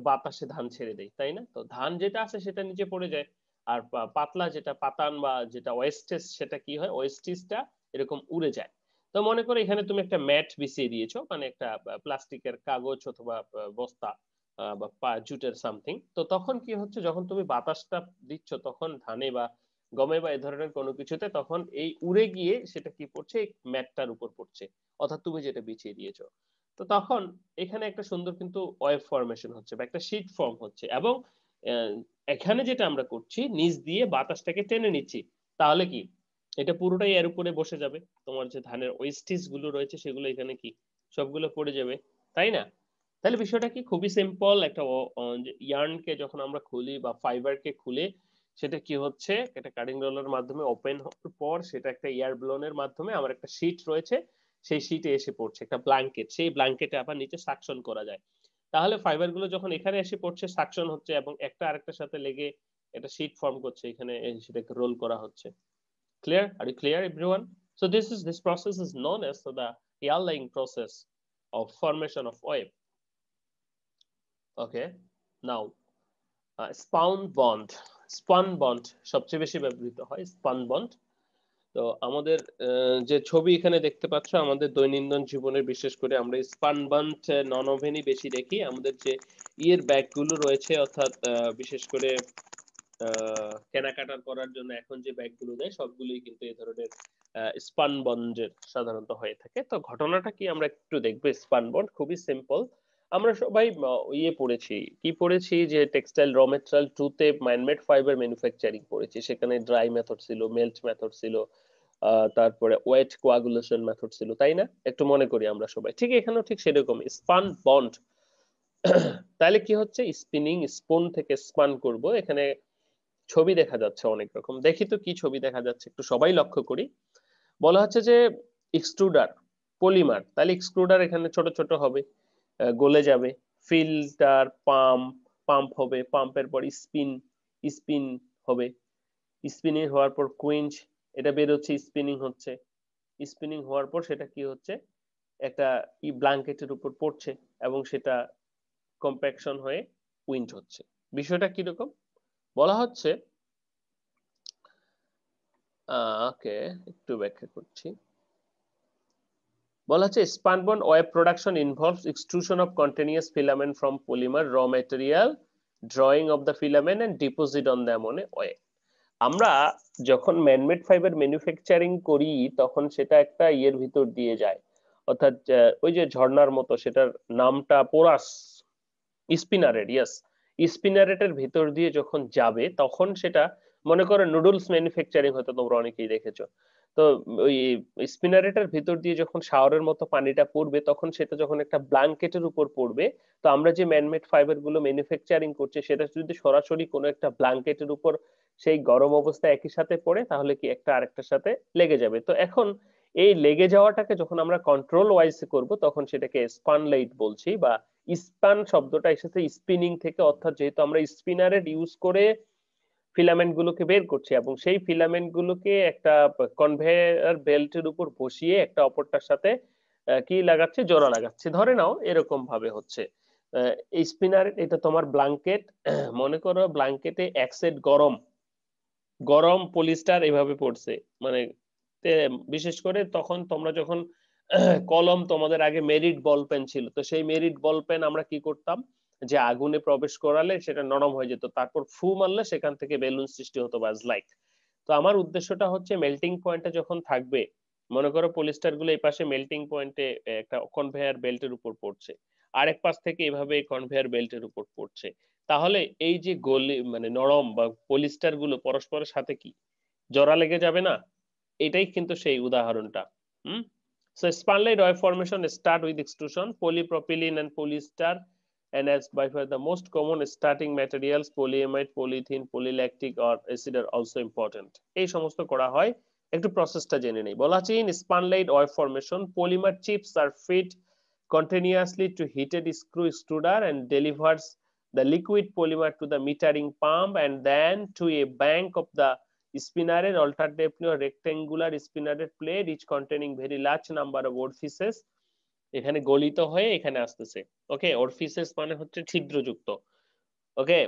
বাতাসে ধান ছেড়ে দেয় তাই না তো ধান যেটা আছে সেটা নিচে পড়ে যায় আর পাতলা যেটা পাতান বা যেটা ওয়েস্টেজ সেটা কি হয় ওয়েস্টেজটা এরকম উড়ে যায় তো মনে করো এখানে তুমি একটা ম্যাট বিছিয়ে দিয়েছো মানে একটা প্লাস্টিকের কাগজ অথবা বস্তা বা জুটের সামথিং তো তখন কি হচ্ছে যখন তুমি বাতাসটা দিচ্ছ তখন ধানে বা গমে বা এ ধরনের কোনো কিছুতে তখন এই উড়ে গিয়ে সেটা কি পড়ছে ম্যাটটার উপর পড়ছে অর্থাৎ তুমি যেটা বিছিয়ে দিয়েছো তো তখন এখানে একটা সুন্দর কিন্তু ওয়েব ফর্মেশন হচ্ছে বা একটা শীট ফর্ম হচ্ছে এবং এখানে যেটা আমরা করছি নিচ দিয়ে বাতাসটাকে টেনে নিচ্ছি তাহলে কি এটা পুরোটাই এর উপরে বসে যাবে তোমার যে ধানের ওয়েস্টিস গুলো রয়েছে সেগুলো এখানে কি সবগুলো পড়ে যাবে তাই না তাহলে বিষয়টা কি খুবই সিম্পল একটা ইয়ার্নকে যখন আমরা খুলি বা ফাইবারকে খুলে সেটা কি হচ্ছে এটা কাটিং রোলার মাধ্যমে ওপেন হওয়ার পর সেটা একটা ইয়ার ব্লোনের মাধ্যমে আমার একটা শীট রয়েছে সেই শীটে এসে পড়ছে একটা ব্ল্যাঙ্কেট সেই ব্ল্যাঙ্কেটে আবার নিচে সাকশন করা যায় তাহলে ফাইবার গুলো যখন এখানে এসে পড়ছে সাকশন হচ্ছে এবং একটা আরেকটার সাথে লেগে একটা শীট ফর্ম করছে এখানে সেটাকে রোল করা হচ্ছে clear are you clear everyone so this is this process is known as the air laying process of formation of web okay now spun bond spun bond সবচেয়ে বেশি ব্যবহৃত হয় স্পান বন্ড তো আমাদের যে ছবি এখানে দেখতে পাচ্ছ আমাদের দৈনন্দিন জীবনে বিশেষ করে আমরা স্পানবান্ট নন বেশি দেখি আমাদের যে ইয়ের ব্যাগগুলো রয়েছে অর্থাৎ বিশেষ করে কেনাকাটার করার জন্য এখন যে ব্যাগগুলো দেয় সবগুলোই কিন্তু এ ধরনের স্পানবন্ডের সাধারণত হয়ে থাকে তো ঘটনাটা কি আমরা একটু দেখবো স্পানবন্ড খুবই সিম্পল আমরা সবাই ইয়ে পড়েছি কি পড়েছি যে টেক্সটাইল র মেটেরিয়াল ট্রুতে ম্যানমেড ফাইবার ম্যানুফ্যাকচারিং পড়েছি সেখানে ড্রাই মেথড ছিল মেল্ট মেথড ছিল তারপরে ওয়েট কোয়াগুলেশন মেথড ছিল তাই না একটু মনে করি আমরা সবাই ঠিক এখানেও ঠিক সেরকম স্পান বন্ড তাহলে কি হচ্ছে স্পিনিং স্পুন থেকে স্পান করব এখানে ছবি দেখা যাচ্ছে অনেক রকম দেখি তো কি ছবি দেখা যাচ্ছে একটু সবাই লক্ষ্য করি বলা হচ্ছে যে এক্সট্রুডার পলিমার তাহলে এক্সট্রুডার এখানে ছোট ছোট হবে গলে যাবে ফিল্টার পাম্প পাম্প হবে পাম্পের পর স্পিন স্পিন হবে স্পিনিং হওয়ার পর কুইঞ্চ এটা বেরোচ্ছে স্পিনিং হচ্ছে স্পিনিং হওয়ার পর সেটা কি হচ্ছে একটা ই ব্লাঙ্কেটের উপর পড়ছে এবং সেটা কম্প্যাকশন হয়ে উইন্ড হচ্ছে বিষয়টা কিরকম বলা হচ্ছে ওকে একটু ব্যাখ্যা করছি বলা হচ্ছে spunbond web production involves extrusion of continuous filament from polymer raw material drawing of the filament and deposit on the অ্যামোনে ওয়ে আমরা যখন ম্যানমেড ফাইবার ম্যানুফ্যাকচারিং করি তখন সেটা একটা ইয়ের ভিতর দিয়ে যায় অর্থাৎ ওই যে ঝর্ণার মতো সেটার নামটা পোরাস স্পিনারেট ইয়াস স্পিনারেটের ভিতর দিয়ে যখন যাবে তখন সেটা মনে করো নুডলস ম্যানুফ্যাকচারিং হয়তো তোমরা অনেকেই দেখেছো তো ওই স্পিনারেটার ভেতর দিয়ে যখন শাওয়ারের মতো পানিটা পড়বে তখন সেটা যখন একটা ব্ল্যাঙ্কেটের উপর পড়বে তো আমরা যে ম্যানমেড ফাইবার গুলো ম্যানুফ্যাকচারিং করছে সেটা যদি সরাসরি কোনো একটা ব্ল্যাঙ্কেটের উপর সেই গরম অবস্থায় একই সাথে পড়ে তাহলে কি একটা আরেকটার সাথে লেগে যাবে তো এখন এই লেগে যাওয়াটাকে যখন আমরা কন্ট্রোল ওয়াইজ করব তখন সেটাকে স্পানলাইট বলছি বা স্পান শব্দটা এসেছে স্পিনিং থেকে অর্থাৎ যেহেতু আমরা স্পিনারের ইউজ করে ফিলামেন্ট গুলোকে বের করছে এবং সেই ফিলামেন্ট গুলোকে একটা কনভেয়ার বেল্টের উপর বসিয়ে একটা অপরটার সাথে কি লাগাচ্ছে জোড়া লাগাচ্ছে ধরে নাও এরকম ভাবে হচ্ছে স্পিনার এটা তোমার ব্লাঙ্কেট মনে করো ব্লাঙ্কেটে এক সেট গরম গরম পলিস্টার এভাবে পড়ছে মানে বিশেষ করে তখন তোমরা যখন কলম তোমাদের আগে মেরিট বল পেন ছিল তো সেই মেরিট বল পেন আমরা কি করতাম যে আগুনে প্রবেশ করালে সেটা নরম হয়ে যেত তারপর ফু মারলে সেখান থেকে বেলুন সৃষ্টি হতো বাজ লাইক তো আমার উদ্দেশ্যটা হচ্ছে মেল্টিং পয়েন্টে যখন থাকবে মনে করো পলিস্টার গুলো এই পাশে মেল্টিং পয়েন্টে একটা কনভেয়ার বেল্টের উপর পড়ছে আরেক পাশ থেকে এভাবে কনভেয়ার বেল্টের উপর পড়ছে তাহলে এই যে গলি মানে নরম বা পলিস্টার গুলো পরস্পরের সাথে কি জরা লেগে যাবে না এটাই কিন্তু সেই উদাহরণটা hmm so spunlaid web formation start with extrusion polypropylene and polyester and as by far the most common starting materials polyamide polythene polylactic or acid are also important এই সমস্ত করা হয় একটু প্রসেসটা জেনে নেই বলা আছে in spanlaid formation polymer chips are fit continuously to heated screw extruder and delivers the liquid polymer to the metering pump and then to a bank of the spinner alternatively a rectangular spinner plate each containing very large number of orifices এখানে গলিত হয়ে এখানে আসতেছে ওকে অরফিসেস মানে হচ্ছে ছিদ্রযুক্ত ওকে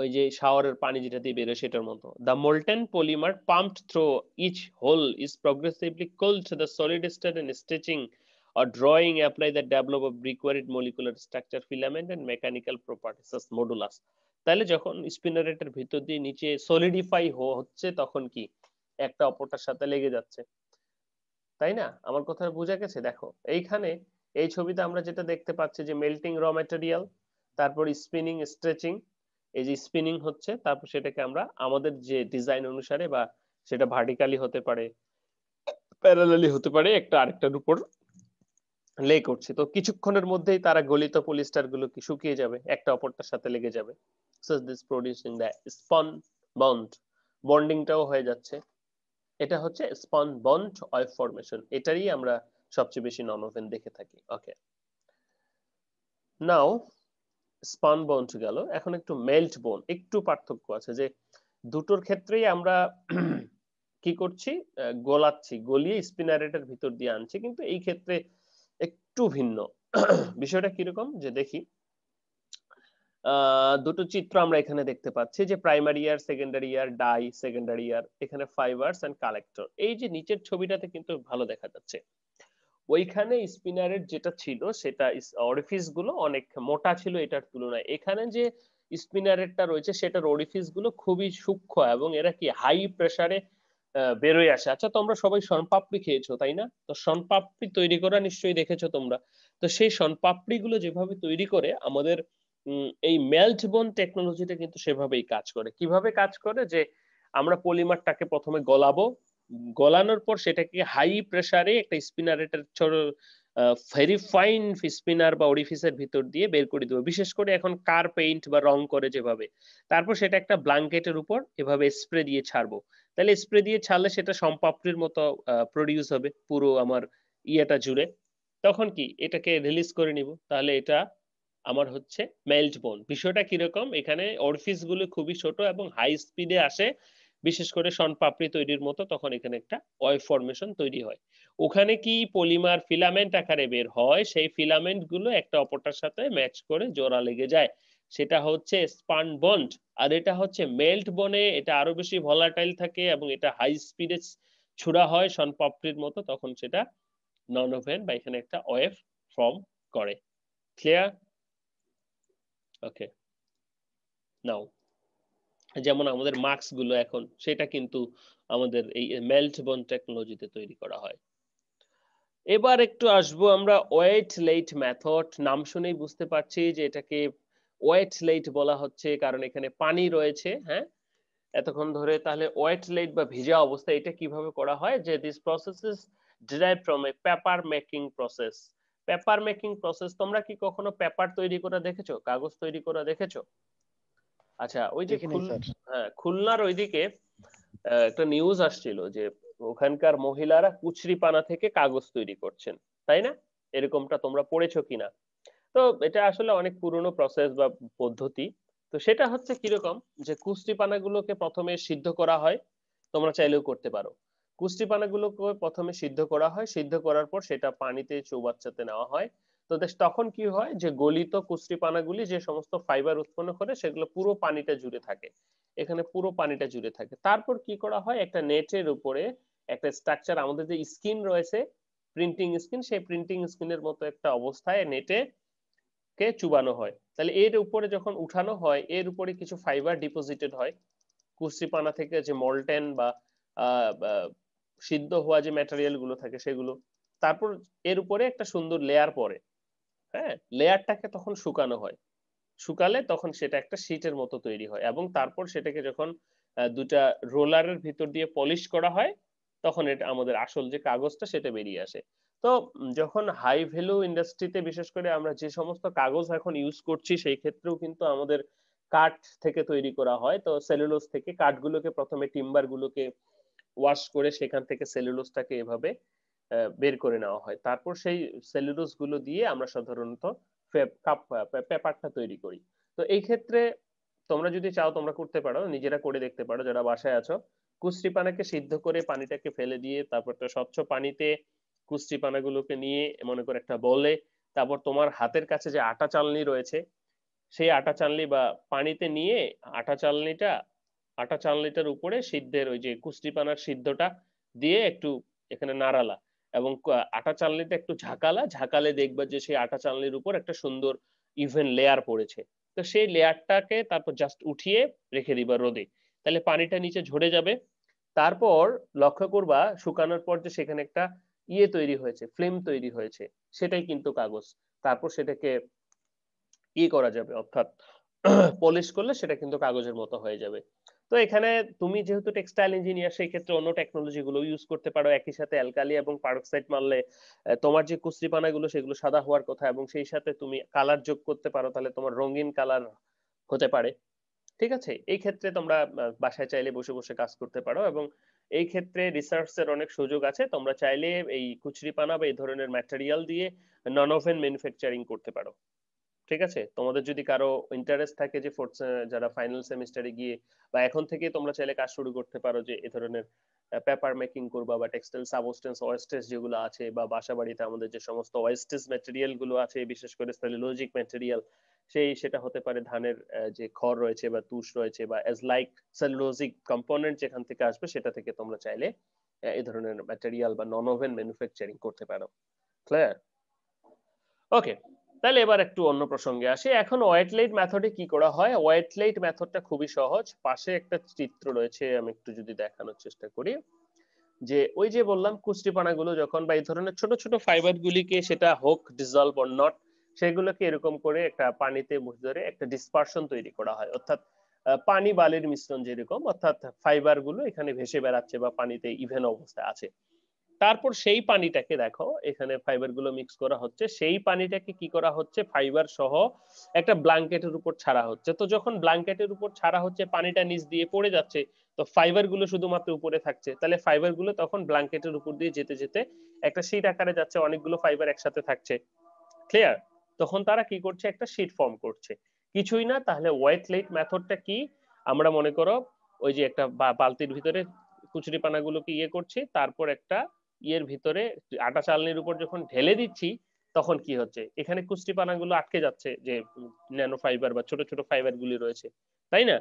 ওই যে শাওয়ারের পানি যেটা দিয়ে বেরোয় সেটার মতো the molten polymer pumped through each hole is progressively cooled to the solid state and stitching or drawing apply the develop of required molecular structure filament and mechanical properties modulus তাহলে যখন স্পিনারেটের ভিতর দিয়ে নিচে সলিডিফাই হচ্ছে তখন কি একটা অপরটার সাথে লেগে যাচ্ছে তাই না আমার কথা বোঝা গেছে দেখো এইখানে এই ছবিতে আমরা যেটা দেখতে পাচ্ছি যে মেল্টিং র ম্যাটেরিয়াল তারপর স্পিনিং স্ট্রেচিং এই যে স্পিনিং হচ্ছে তারপর সেটাকে আমরা আমাদের যে ডিজাইন অনুসারে বা সেটা ভার্টিক্যালি হতে পারে প্যারালালি হতে পারে একটা আরেকটার উপর লে করছে তো কিছুক্ষণের মধ্যেই তারা গলিত পলিস্টার গুলো কি শুকিয়ে যাবে একটা অপরটার সাথে লেগে যাবে so this producing the spun bond বন্ডিংটাও হয়ে যাচ্ছে এটা হচ্ছে স্পন বন্ড অয়েল ফর্মেশন এটারই আমরা সবচেয়ে বেশি নন ওভেন দেখে থাকি ওকে নাও স্পন বন্ড গেল এখন একটু মেল্ট বোন একটু পার্থক্য আছে যে দুটোর ক্ষেত্রেই আমরা কি করছি গোলাচ্ছি গলিয়ে স্পিনারেটার ভিতর দিয়ে আনছি কিন্তু এই ক্ষেত্রে একটু ভিন্ন বিষয়টা কিরকম যে দেখি দুটো চিত্র আমরা এখানে দেখতে পাচ্ছি যে primary air secondary air die secondary air এখানে ফাইবার্স এন্ড কালেক্টর এই যে নিচের ছবিটাতে কিন্তু ভালো দেখা যাচ্ছে ওইখানে স্পিনারের যেটা ছিল সেটা অরিফিস গুলো অনেক মোটা ছিল এটার তুলনায় এখানে যে স্পিনারেরটা রয়েছে সেটার অরিফিস গুলো খুবই সূক্ষ্ম এবং এরা কি হাই প্রেসারে বেরোয় আসে আচ্ছা তোমরা সবাই সনপাপড়ি খেয়েছো তাই না তো সনপাপড়ি তৈরি করা নিশ্চয়ই দেখেছো তোমরা তো সেই সনপাপড়ি গুলো যেভাবে তৈরি করে আমাদের আহ এই মেল্ট বোন টেকনোলজিটা কিন্তু সেভাবেই কাজ করে কিভাবে কাজ করে যে আমরা পলিমারটাকে প্রথমে গলাবো গলানোর পর সেটাকে হাই প্রেসারে একটা স্পিনারেটার ছোট ভেরি ফাইন স্পিনার বা অরিফিসের ভিতর দিয়ে বের করে দেবো বিশেষ করে এখন কার পেইন্ট বা রং করে যেভাবে তারপর সেটা একটা ব্লাঙ্কেটের উপর এভাবে স্প্রে দিয়ে ছাড়বো তাহলে স্প্রে দিয়ে ছাড়লে সেটা সম্পাপড়ির মতো প্রডিউস হবে পুরো আমার ইয়েটা জুড়ে তখন কি এটাকে রিলিজ করে নিব তাহলে এটা আমার হচ্ছে মেল্ট বোন বিষয়টা কিরকম এখানে অরফিস গুলো খুবই ছোট এবং হাই স্পিডে আসে বিশেষ করে সনপাপড়ি তৈরির মতো তখন এখানে একটা ওয়েভ ফর্মেশন তৈরি হয় ওখানে কি পলিমার ফিলামেন্ট আকারে বের হয় সেই ফিলামেন্ট গুলো একটা অপরটার সাথে ম্যাচ করে জোড়া লেগে যায় সেটা হচ্ছে স্পান বন্ড আর এটা হচ্ছে মেল্ট বনে এটা আরো বেশি ভলাটাইল থাকে এবং এটা হাই স্পিডে ছুড়া হয় সনপাপড়ির মতো তখন সেটা নন ওভেন বা এখানে একটা ওয়েভ ফর্ম করে ক্লিয়ার ওকে নাও যেমন আমাদের মার্কস গুলো এখন সেটা কিন্তু আমাদের এই মেল্ট বন টেকনোলজিতে তৈরি করা হয় এবার একটু আসব আমরা ওয়েট লেট মেথড নাম শুনেই বুঝতে পারছি যে এটাকে ওয়েট লেট বলা হচ্ছে কারণ এখানে পানি রয়েছে হ্যাঁ এতক্ষণ ধরে তাহলে ওয়েট লেট বা ভিজা অবস্থা এটা কিভাবে করা হয় যে this process is derive from a paper making process paper making process তোমরা কি কখনো পেপার তৈরি করে দেখেছো কাগজ তৈরি করে দেখেছো আচ্ছা ওই যে হ্যাঁ খুলনার ওইদিকে একটা নিউজ আসছিল যে ওখানকার মহিলারা কুচরি পানা থেকে কাগজ তৈরি করছেন তাই না এরকমটা তোমরা পড়েছো কিনা তো এটা আসলে অনেক পুরনো প্রসেস বা পদ্ধতি তো সেটা হচ্ছে কিরকম যে কুচরি পানাগুলোকে প্রথমে সিদ্ধ করা হয় তোমরা চাইলেও করতে পারো কুষ্টি পানাগুলোকে প্রথমে সিদ্ধ করা হয় সিদ্ধ করার পর সেটা পানিতে চৌবাচ্চাতে নেওয়া হয় তো তখন কি হয় যে গলিত কুষ্টি পানাগুলি যে সমস্ত ফাইবার উৎপন্ন করে সেগুলো পুরো পানিটা জুড়ে থাকে এখানে পুরো পানিটা জুড়ে থাকে তারপর কি করা হয় একটা নেটের উপরে একটা স্ট্রাকচার আমাদের যে স্কিন রয়েছে প্রিন্টিং স্কিন সেই প্রিন্টিং স্কিনের মতো একটা অবস্থায় নেটে কে চুবানো হয় তাহলে এর উপরে যখন উঠানো হয় এর উপরে কিছু ফাইবার ডিপোজিটেড হয় কুষ্টি পানা থেকে যে মলটেন বা সিদ্ধ হওয়া যে ম্যাটেরিয়াল গুলো থাকে সেগুলো তারপর এর উপরে একটা সুন্দর লেয়ার পরে হ্যাঁ লেয়ারটাকে তখন শুকানো হয় শুকালে তখন সেটা একটা শীটের মতো তৈরি হয় এবং তারপর সেটাকে যখন দুটা রোলারের ভিতর দিয়ে পলিশ করা হয় তখন এটা আমাদের আসল যে কাগজটা সেটা বেরিয়ে আসে তো যখন হাই ভ্যালু ইন্ডাস্ট্রিতে বিশেষ করে আমরা যে সমস্ত কাগজ এখন ইউজ করছি সেই ক্ষেত্রেও কিন্তু আমাদের কাঠ থেকে তৈরি করা হয় তো সেলুলোজ থেকে কাঠগুলোকে প্রথমে টিম্বার গুলোকে ওয়াশ করে সেখান থেকে সেলুলোজটাকে এভাবে বের করে নেওয়া হয় তারপর সেই সেলুলোজ গুলো দিয়ে আমরা সাধারণত পেপারটা তৈরি করি তো এই ক্ষেত্রে তোমরা যদি চাও তোমরা করতে পারো নিজেরা করে দেখতে পারো যারা বাসায় আছো কুস্তি পানাকে সিদ্ধ করে পানিটাকে ফেলে দিয়ে তারপর একটা স্বচ্ছ পানিতে কুস্তি পানাগুলোকে নিয়ে মনে করে একটা বলে তারপর তোমার হাতের কাছে যে আটা চালনি রয়েছে সেই আটা চালনি বা পানিতে নিয়ে আটা চালনিটা আটা চালনিটার উপরে সিদ্ধের ওই যে কুস্তিপানার সিদ্ধটা দিয়ে একটু এখানে নাড়ালা এবং আটা চালনিতে একটু ঝাঁকালা ঝাঁকালে দেখবা যে সেই আটা চালনির উপর একটা সুন্দর ইভেন লেয়ার পড়েছে তো সেই লেয়ারটাকে তারপর জাস্ট উঠিয়ে রেখে দিবা রোদে তাহলে পানিটা নিচে ঝরে যাবে তারপর লক্ষ্য করবা শুকানোর পর যে সেখানে একটা ইয়ে তৈরি হয়েছে ফ্লেম তৈরি হয়েছে সেটাই কিন্তু কাগজ তারপর সেটাকে ই ইয়ে করা যাবে অর্থাৎ পলিশ করলে সেটা কিন্তু কাগজের মতো হয়ে যাবে তো এখানে তুমি যেহেতু টেক্সটাইল ইঞ্জিনিয়ার সেই ক্ষেত্রে অন্য টেকনোলজি গুলো ইউজ করতে পারো একই সাথে অ্যালকালি এবং পারক্সাইড মারলে তোমার যে কুচরিপানা গুলো সেগুলো সাদা হওয়ার কথা এবং সেই সাথে তুমি কালার যোগ করতে পারো তাহলে তোমার রঙিন কালার হতে পারে ঠিক আছে এই ক্ষেত্রে তোমরা বাসায় চাইলে বসে বসে কাজ করতে পারো এবং এই ক্ষেত্রে রিসার্চের অনেক সুযোগ আছে তোমরা চাইলে এই কুচরিপানা বা এই ধরনের ম্যাটেরিয়াল দিয়ে নন ওভেন ম্যানুফ্যাকচারিং করতে পারো ঠিক আছে তোমাদের যদি কারো ইন্টারেস্ট থাকে যে যারা ফাইনাল সেমিস্টারে গিয়ে বা এখন থেকে তোমরা চাইলে কাজ শুরু করতে পারো যে এ ধরনের পেপার মেকিং করবা বা টেক্সটাইল সাবস্টেন্স ওয়েস্টেজ যেগুলো আছে বা বাসা বাড়িতে আমাদের যে সমস্ত ওয়েস্টেজ ম্যাটেরিয়াল গুলো আছে বিশেষ করে সেলুলজিক ম্যাটেরিয়াল সেই সেটা হতে পারে ধানের যে খড় রয়েছে বা তুষ রয়েছে বা এজ লাইক সেলুলোজিক কম্পোনেন্ট যেখান থেকে আসবে সেটা থেকে তোমরা চাইলে এ ধরনের ম্যাটেরিয়াল বা নন ওভেন ম্যানুফ্যাকচারিং করতে পারো ক্লিয়ার ওকে তাহলে এবার একটু অন্য প্রসঙ্গে আসি এখন ওয়েটলাইট মেথডে কি করা হয় ওয়েটলাইট মেথডটা খুবই সহজ পাশে একটা চিত্র রয়েছে আমি একটু যদি দেখানোর চেষ্টা করি যে ওই যে বললাম কুষ্টিপানাগুলো যখন বা এই ধরনের ছোট ছোট ফাইবার গুলিকে সেটা হোক ডিজলভ অর নট সেগুলোকে এরকম করে একটা পানিতে ধরে একটা ডিসপারশন তৈরি করা হয় অর্থাৎ পানি বালির মিশ্রণ যেরকম অর্থাৎ ফাইবারগুলো এখানে ভেসে বেড়াচ্ছে বা পানিতে ইভেন অবস্থায় আছে তারপর সেই পানিটাকে দেখো এখানে ফাইবার গুলো মিক্স করা হচ্ছে সেই পানিটাকে কি করা হচ্ছে ফাইবার সহ একটা ব্ল্যাঙ্কেটের উপর ছাড়া হচ্ছে তো যখন ব্ল্যাঙ্কেটের উপর ছাড়া হচ্ছে পানিটা নিচ দিয়ে পড়ে যাচ্ছে তো ফাইবার গুলো শুধুমাত্র উপরে থাকছে তাহলে ফাইবার গুলো তখন ব্ল্যাঙ্কেটের উপর দিয়ে যেতে যেতে একটা শীট আকারে যাচ্ছে অনেকগুলো ফাইবার একসাথে থাকছে ক্লিয়ার তখন তারা কি করছে একটা শীট ফর্ম করছে কিছুই না তাহলে ওয়েট লেট মেথডটা কি আমরা মনে করো ওই যে একটা বালতির ভিতরে কুচুরি পানাগুলোকে ইয়ে করছি তারপর একটা ইয়ের ভিতরে আটা চালনির উপর যখন ঢেলে দিচ্ছি তখন কি হচ্ছে এখানে কুষ্টি গুলো আটকে যাচ্ছে যে ন্যানো ফাইবার বা ছোট ছোট ফাইবার গুলি রয়েছে তাই না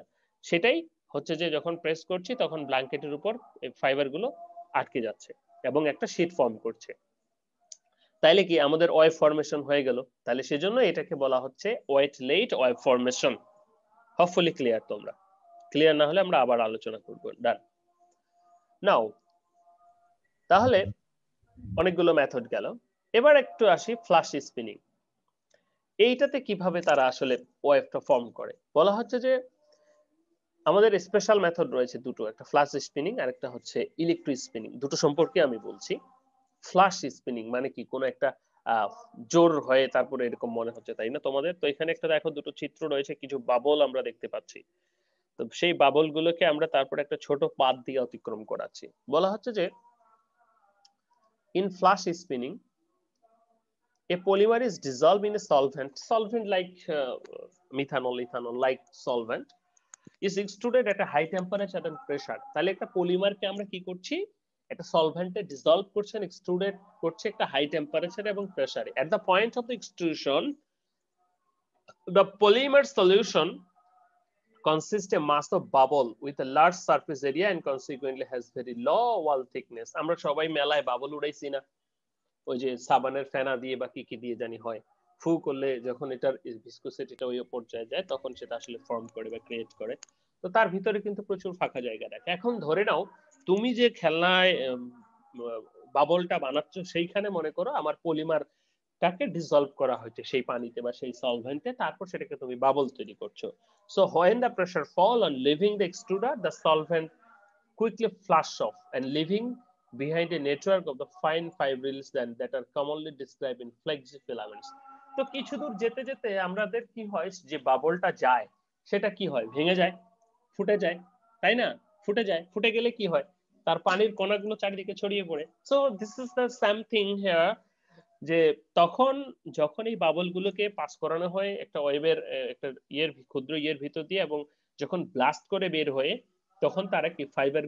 সেটাই হচ্ছে যে যখন প্রেস করছি তখন ব্ল্যাঙ্কেটের উপর ফাইবার গুলো আটকে যাচ্ছে এবং একটা শীত ফর্ম করছে তাইলে কি আমাদের ওয়েব ফর্মেশন হয়ে গেল তাহলে সেজন্য এটাকে বলা হচ্ছে wet laid web formation hopefully clear তোমরা ক্লিয়ার না হলে আমরা আবার আলোচনা করবো ডান নাও তাহলে অনেকগুলো মেথড গেল এবার একটু আসি ফ্লাশ স্পিনিং এইটাতে কিভাবে তারা আসলে ওয়েভটা ফর্ম করে বলা হচ্ছে যে আমাদের স্পেশাল মেথড রয়েছে দুটো একটা ফ্লাশ স্পিনিং আর একটা হচ্ছে ইলেকট্রিক স্পিনিং দুটো সম্পর্কে আমি বলছি ফ্লাশ স্পিনিং মানে কি কোনো একটা জোর হয়ে তারপরে এরকম মনে হচ্ছে তাই না তোমাদের তো এখানে একটা দেখো দুটো চিত্র রয়েছে কিছু বাবল আমরা দেখতে পাচ্ছি তো সেই বাবলগুলোকে আমরা তারপরে একটা ছোট পাত দিয়ে অতিক্রম করাচ্ছি বলা হচ্ছে যে in flash spinning, a polymer is dissolved in a solvent, solvent like uh, methanol, ethanol like solvent, is extruded at a high temperature and pressure. polymer তাহলে একটা পলিমারকে আমরা কি solvent একটা সলভেন্টে ডিসলভ করছেন এক্সট্রুডেড করছে একটা high temperature এবং pressure. At the point of the extrusion, the polymer solution consists a mass of bubble with a large surface area and consequently has very low wall thickness আমরা সবাই মেলায় bubble উড়াইছি না ওই যে সাবানের ফেনা দিয়ে বা কি কি দিয়ে জানি হয় ফু করলে যখন এটার ভিসকোসিটিটা ওই পর্যায়ে যায় তখন সেটা আসলে ফর্ম করে বা ক্রিয়েট করে তো তার ভিতরে কিন্তু প্রচুর ফাঁকা জায়গা থাকে এখন ধরে নাও তুমি যে খেলনায় বাবলটা বানাচ্ছ সেইখানে মনে করো আমার পলিমার তাকে ডিসলভ করা হয়েছে সেই পানিতে বা সেই সলভেন্টে তারপর সেটাকে তুমি বাবল তৈরি করছো so when the pressure fall on leaving the extruder the solvent quickly flash off and leaving behind a network of the fine fibrils than that are commonly describe in flexi filaments তো কিছু দূর যেতে যেতে আমাদের কি হয় যে বাবলটা যায় সেটা কি হয় ভেঙে যায় ফুটে যায় তাই না ফুটে যায় ফুটে গেলে কি হয় তার পানির কণাগুলো চারিদিকে ছড়িয়ে পড়ে so this is the something here যে তখন যখন এই বাবল গুলোকে পাস করানো হয় একটা ওয়েবের একটা ইয়ের ক্ষুদ্র ইয়ের ভিতর দিয়ে এবং যখন ব্লাস্ট করে বের হয়ে তখন তারা কি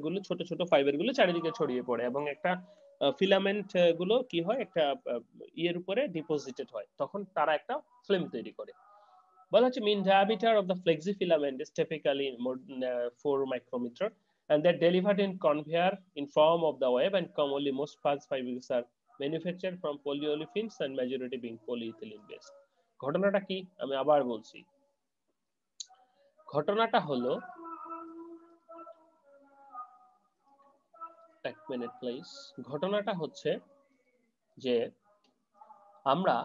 গুলো ছোট ছোট ফাইবার গুলো চারিদিকে ছড়িয়ে পড়ে এবং একটা ফিলামেন্ট গুলো কি হয় একটা ইয়ের উপরে ডিপোজিটেড হয় তখন তারা একটা ফিল্ম তৈরি করে বলা হচ্ছে mean diameter of the flexi filament is typically four micrometer and they're delivered in conveyor in form of the web and commonly most fast fibers are manufacture from polyolefins and majority being polyethylene based ঘটনাটা কি আমি আবার বলছি ঘটনাটা হলো এক minute please ঘটনাটা হচ্ছে যে আমরা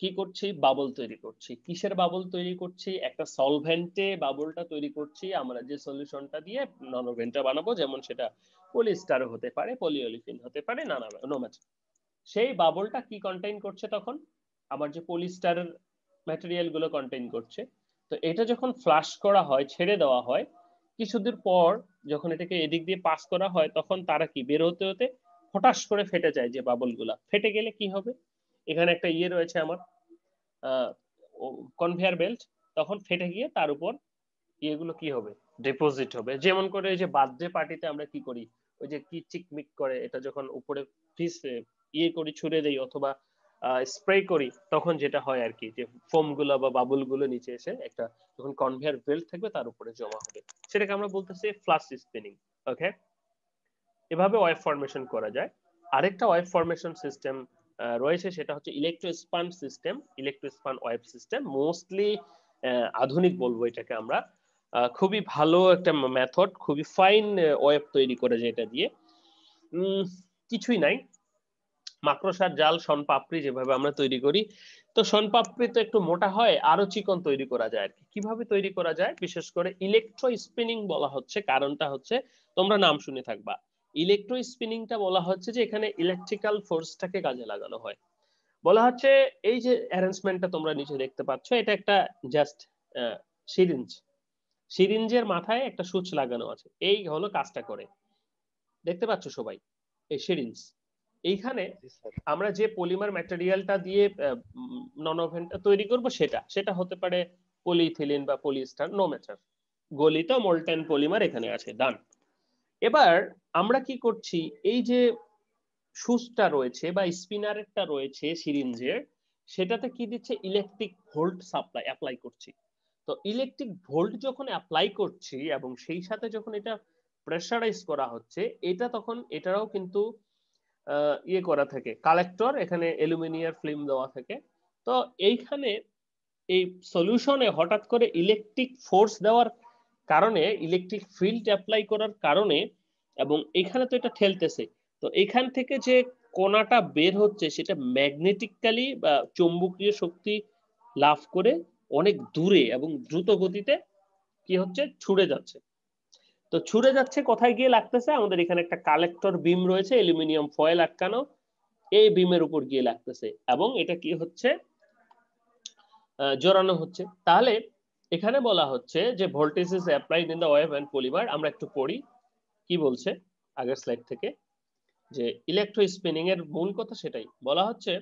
কি করছি বাবল তৈরি করছি কিসের বাবল তৈরি করছি একটা সলভেন্টে বাবলটা তৈরি করছি আমরা যে সলিউশনটা দিয়ে ননোভেন্টটা বানাবো যেমন সেটা পলিস্টার হতে পারে পলিওলিফিন হতে পারে নানা নোম্যাট সেই বাবলটা কি কন্টেইন করছে তখন আমার যে পলিস্টার ম্যাটেরিয়াল গুলো কন্টেইন করছে তো এটা যখন ফ্লাশ করা হয় ছেড়ে দেওয়া হয় কিছুদূর পর যখন এটাকে এদিক দিয়ে পাস করা হয় তখন তারা কি বের হতে হতে হঠাৎ করে ফেটে যায় যে বাবলগুলা ফেটে গেলে কি হবে এখানে একটা ইয়ে রয়েছে আমার কনভেয়ার বেল্ট তখন ফেটে গিয়ে তার উপর ইয়েগুলো কি হবে ডিপোজিট হবে যেমন করে ওই যে বার্থডে পার্টিতে আমরা কি করি ওই যে কি চিকমিক করে এটা যখন উপরে ফিস ইয়ে করি ছুড়ে দেই অথবা স্প্রে করি তখন যেটা হয় আর কি যে ফোমগুলো বা গুলো নিচে এসে একটা যখন কনভেয়ার বেল্ট থাকবে তার উপরে জমা হবে সেটাকে আমরা বলতেছি ফ্লাস্ট স্পিনিং ওকে এভাবে ওয়েভ ফর্মেশন করা যায় আরেকটা ওয়েভ ফর্মেশন সিস্টেম রয়েছে সেটা হচ্ছে electro spun system electro spun web system mostly আধুনিক বলবো এটাকে আমরা খুবই ভালো একটা মেথড খুবই ফাইন ওয়েব তৈরি করে এটা দিয়ে কিছুই নাই মাকড়সার জাল সন পাপড়ি যেভাবে আমরা তৈরি করি তো সন পাপড়ি তো একটু মোটা হয় আরো চিকন তৈরি করা যায় আর কি কিভাবে তৈরি করা যায় বিশেষ করে ইলেকট্রো স্পিনিং বলা হচ্ছে কারণটা হচ্ছে তোমরা নাম শুনে থাকবা টা বলা হচ্ছে যে এখানে ইলেকট্রিক্যাল ফোর্সটাকে কাজে লাগানো হয় বলা হচ্ছে এই যে অ্যারেঞ্জমেন্টটা তোমরা নিচে দেখতে পাচ্ছ এটা একটা জাস্ট সিরিঞ্জ সিরিঞ্জের মাথায় একটা সুচ লাগানো আছে এই হলো কাজটা করে দেখতে পাচ্ছ সবাই এই সিরিঞ্জ এইখানে আমরা যে পলিমার ম্যাটেরিয়ালটা দিয়ে ননোভেন্টটা তৈরি করব সেটা সেটা হতে পারে পলিথিলিন বা পলিস্টার নো ম্যাটার গলিত মোল্টেন পলিমার এখানে আছে ডান এবার আমরা কি করছি এই যে সুচটা রয়েছে বা স্পিনারেরটা রয়েছে সিরিঞ্জের সেটাতে কি দিচ্ছে ইলেকট্রিক ভোল্ট সাপ্লাই অ্যাপ্লাই করছি তো ইলেকট্রিক ভোল্ট যখন অ্যাপ্লাই করছি এবং সেই সাথে যখন এটা প্রেশারাইজ করা হচ্ছে এটা তখন এটারাও কিন্তু ইয়ে করা থাকে কালেক্টর এখানে অ্যালুমিনিয়ার ফিল্ম দেওয়া থাকে তো এইখানে এই সলিউশনে হঠাৎ করে ইলেকট্রিক ফোর্স দেওয়ার কারণে ইলেকট্রিক ফিল্ড অ্যাপ্লাই করার কারণে এবং এখানে তো এটা ঠেলতেছে তো এখান থেকে যে কোনাটা বের হচ্ছে সেটা ম্যাগনেটিক্যালি বা চৌম্বকীয় শক্তি লাভ করে অনেক দূরে এবং দ্রুত গতিতে কি হচ্ছে ছুড়ে যাচ্ছে তো ছুড়ে যাচ্ছে কোথায় গিয়ে লাগতেছে আমাদের এখানে একটা কালেক্টর বিম রয়েছে অ্যালুমিনিয়াম ফয়েল আটকানো এই বিমের উপর গিয়ে লাগতেছে এবং এটা কি হচ্ছে জোরানো হচ্ছে তাহলে এখানে বলা হচ্ছে যে voltage is applied in the web and polymer আমরা একটু পড়ি কি বলছে আগের স্লাইড থেকে যে ইলেকট্রো স্পিনিং এর মূল কথা সেটাই বলা হচ্ছে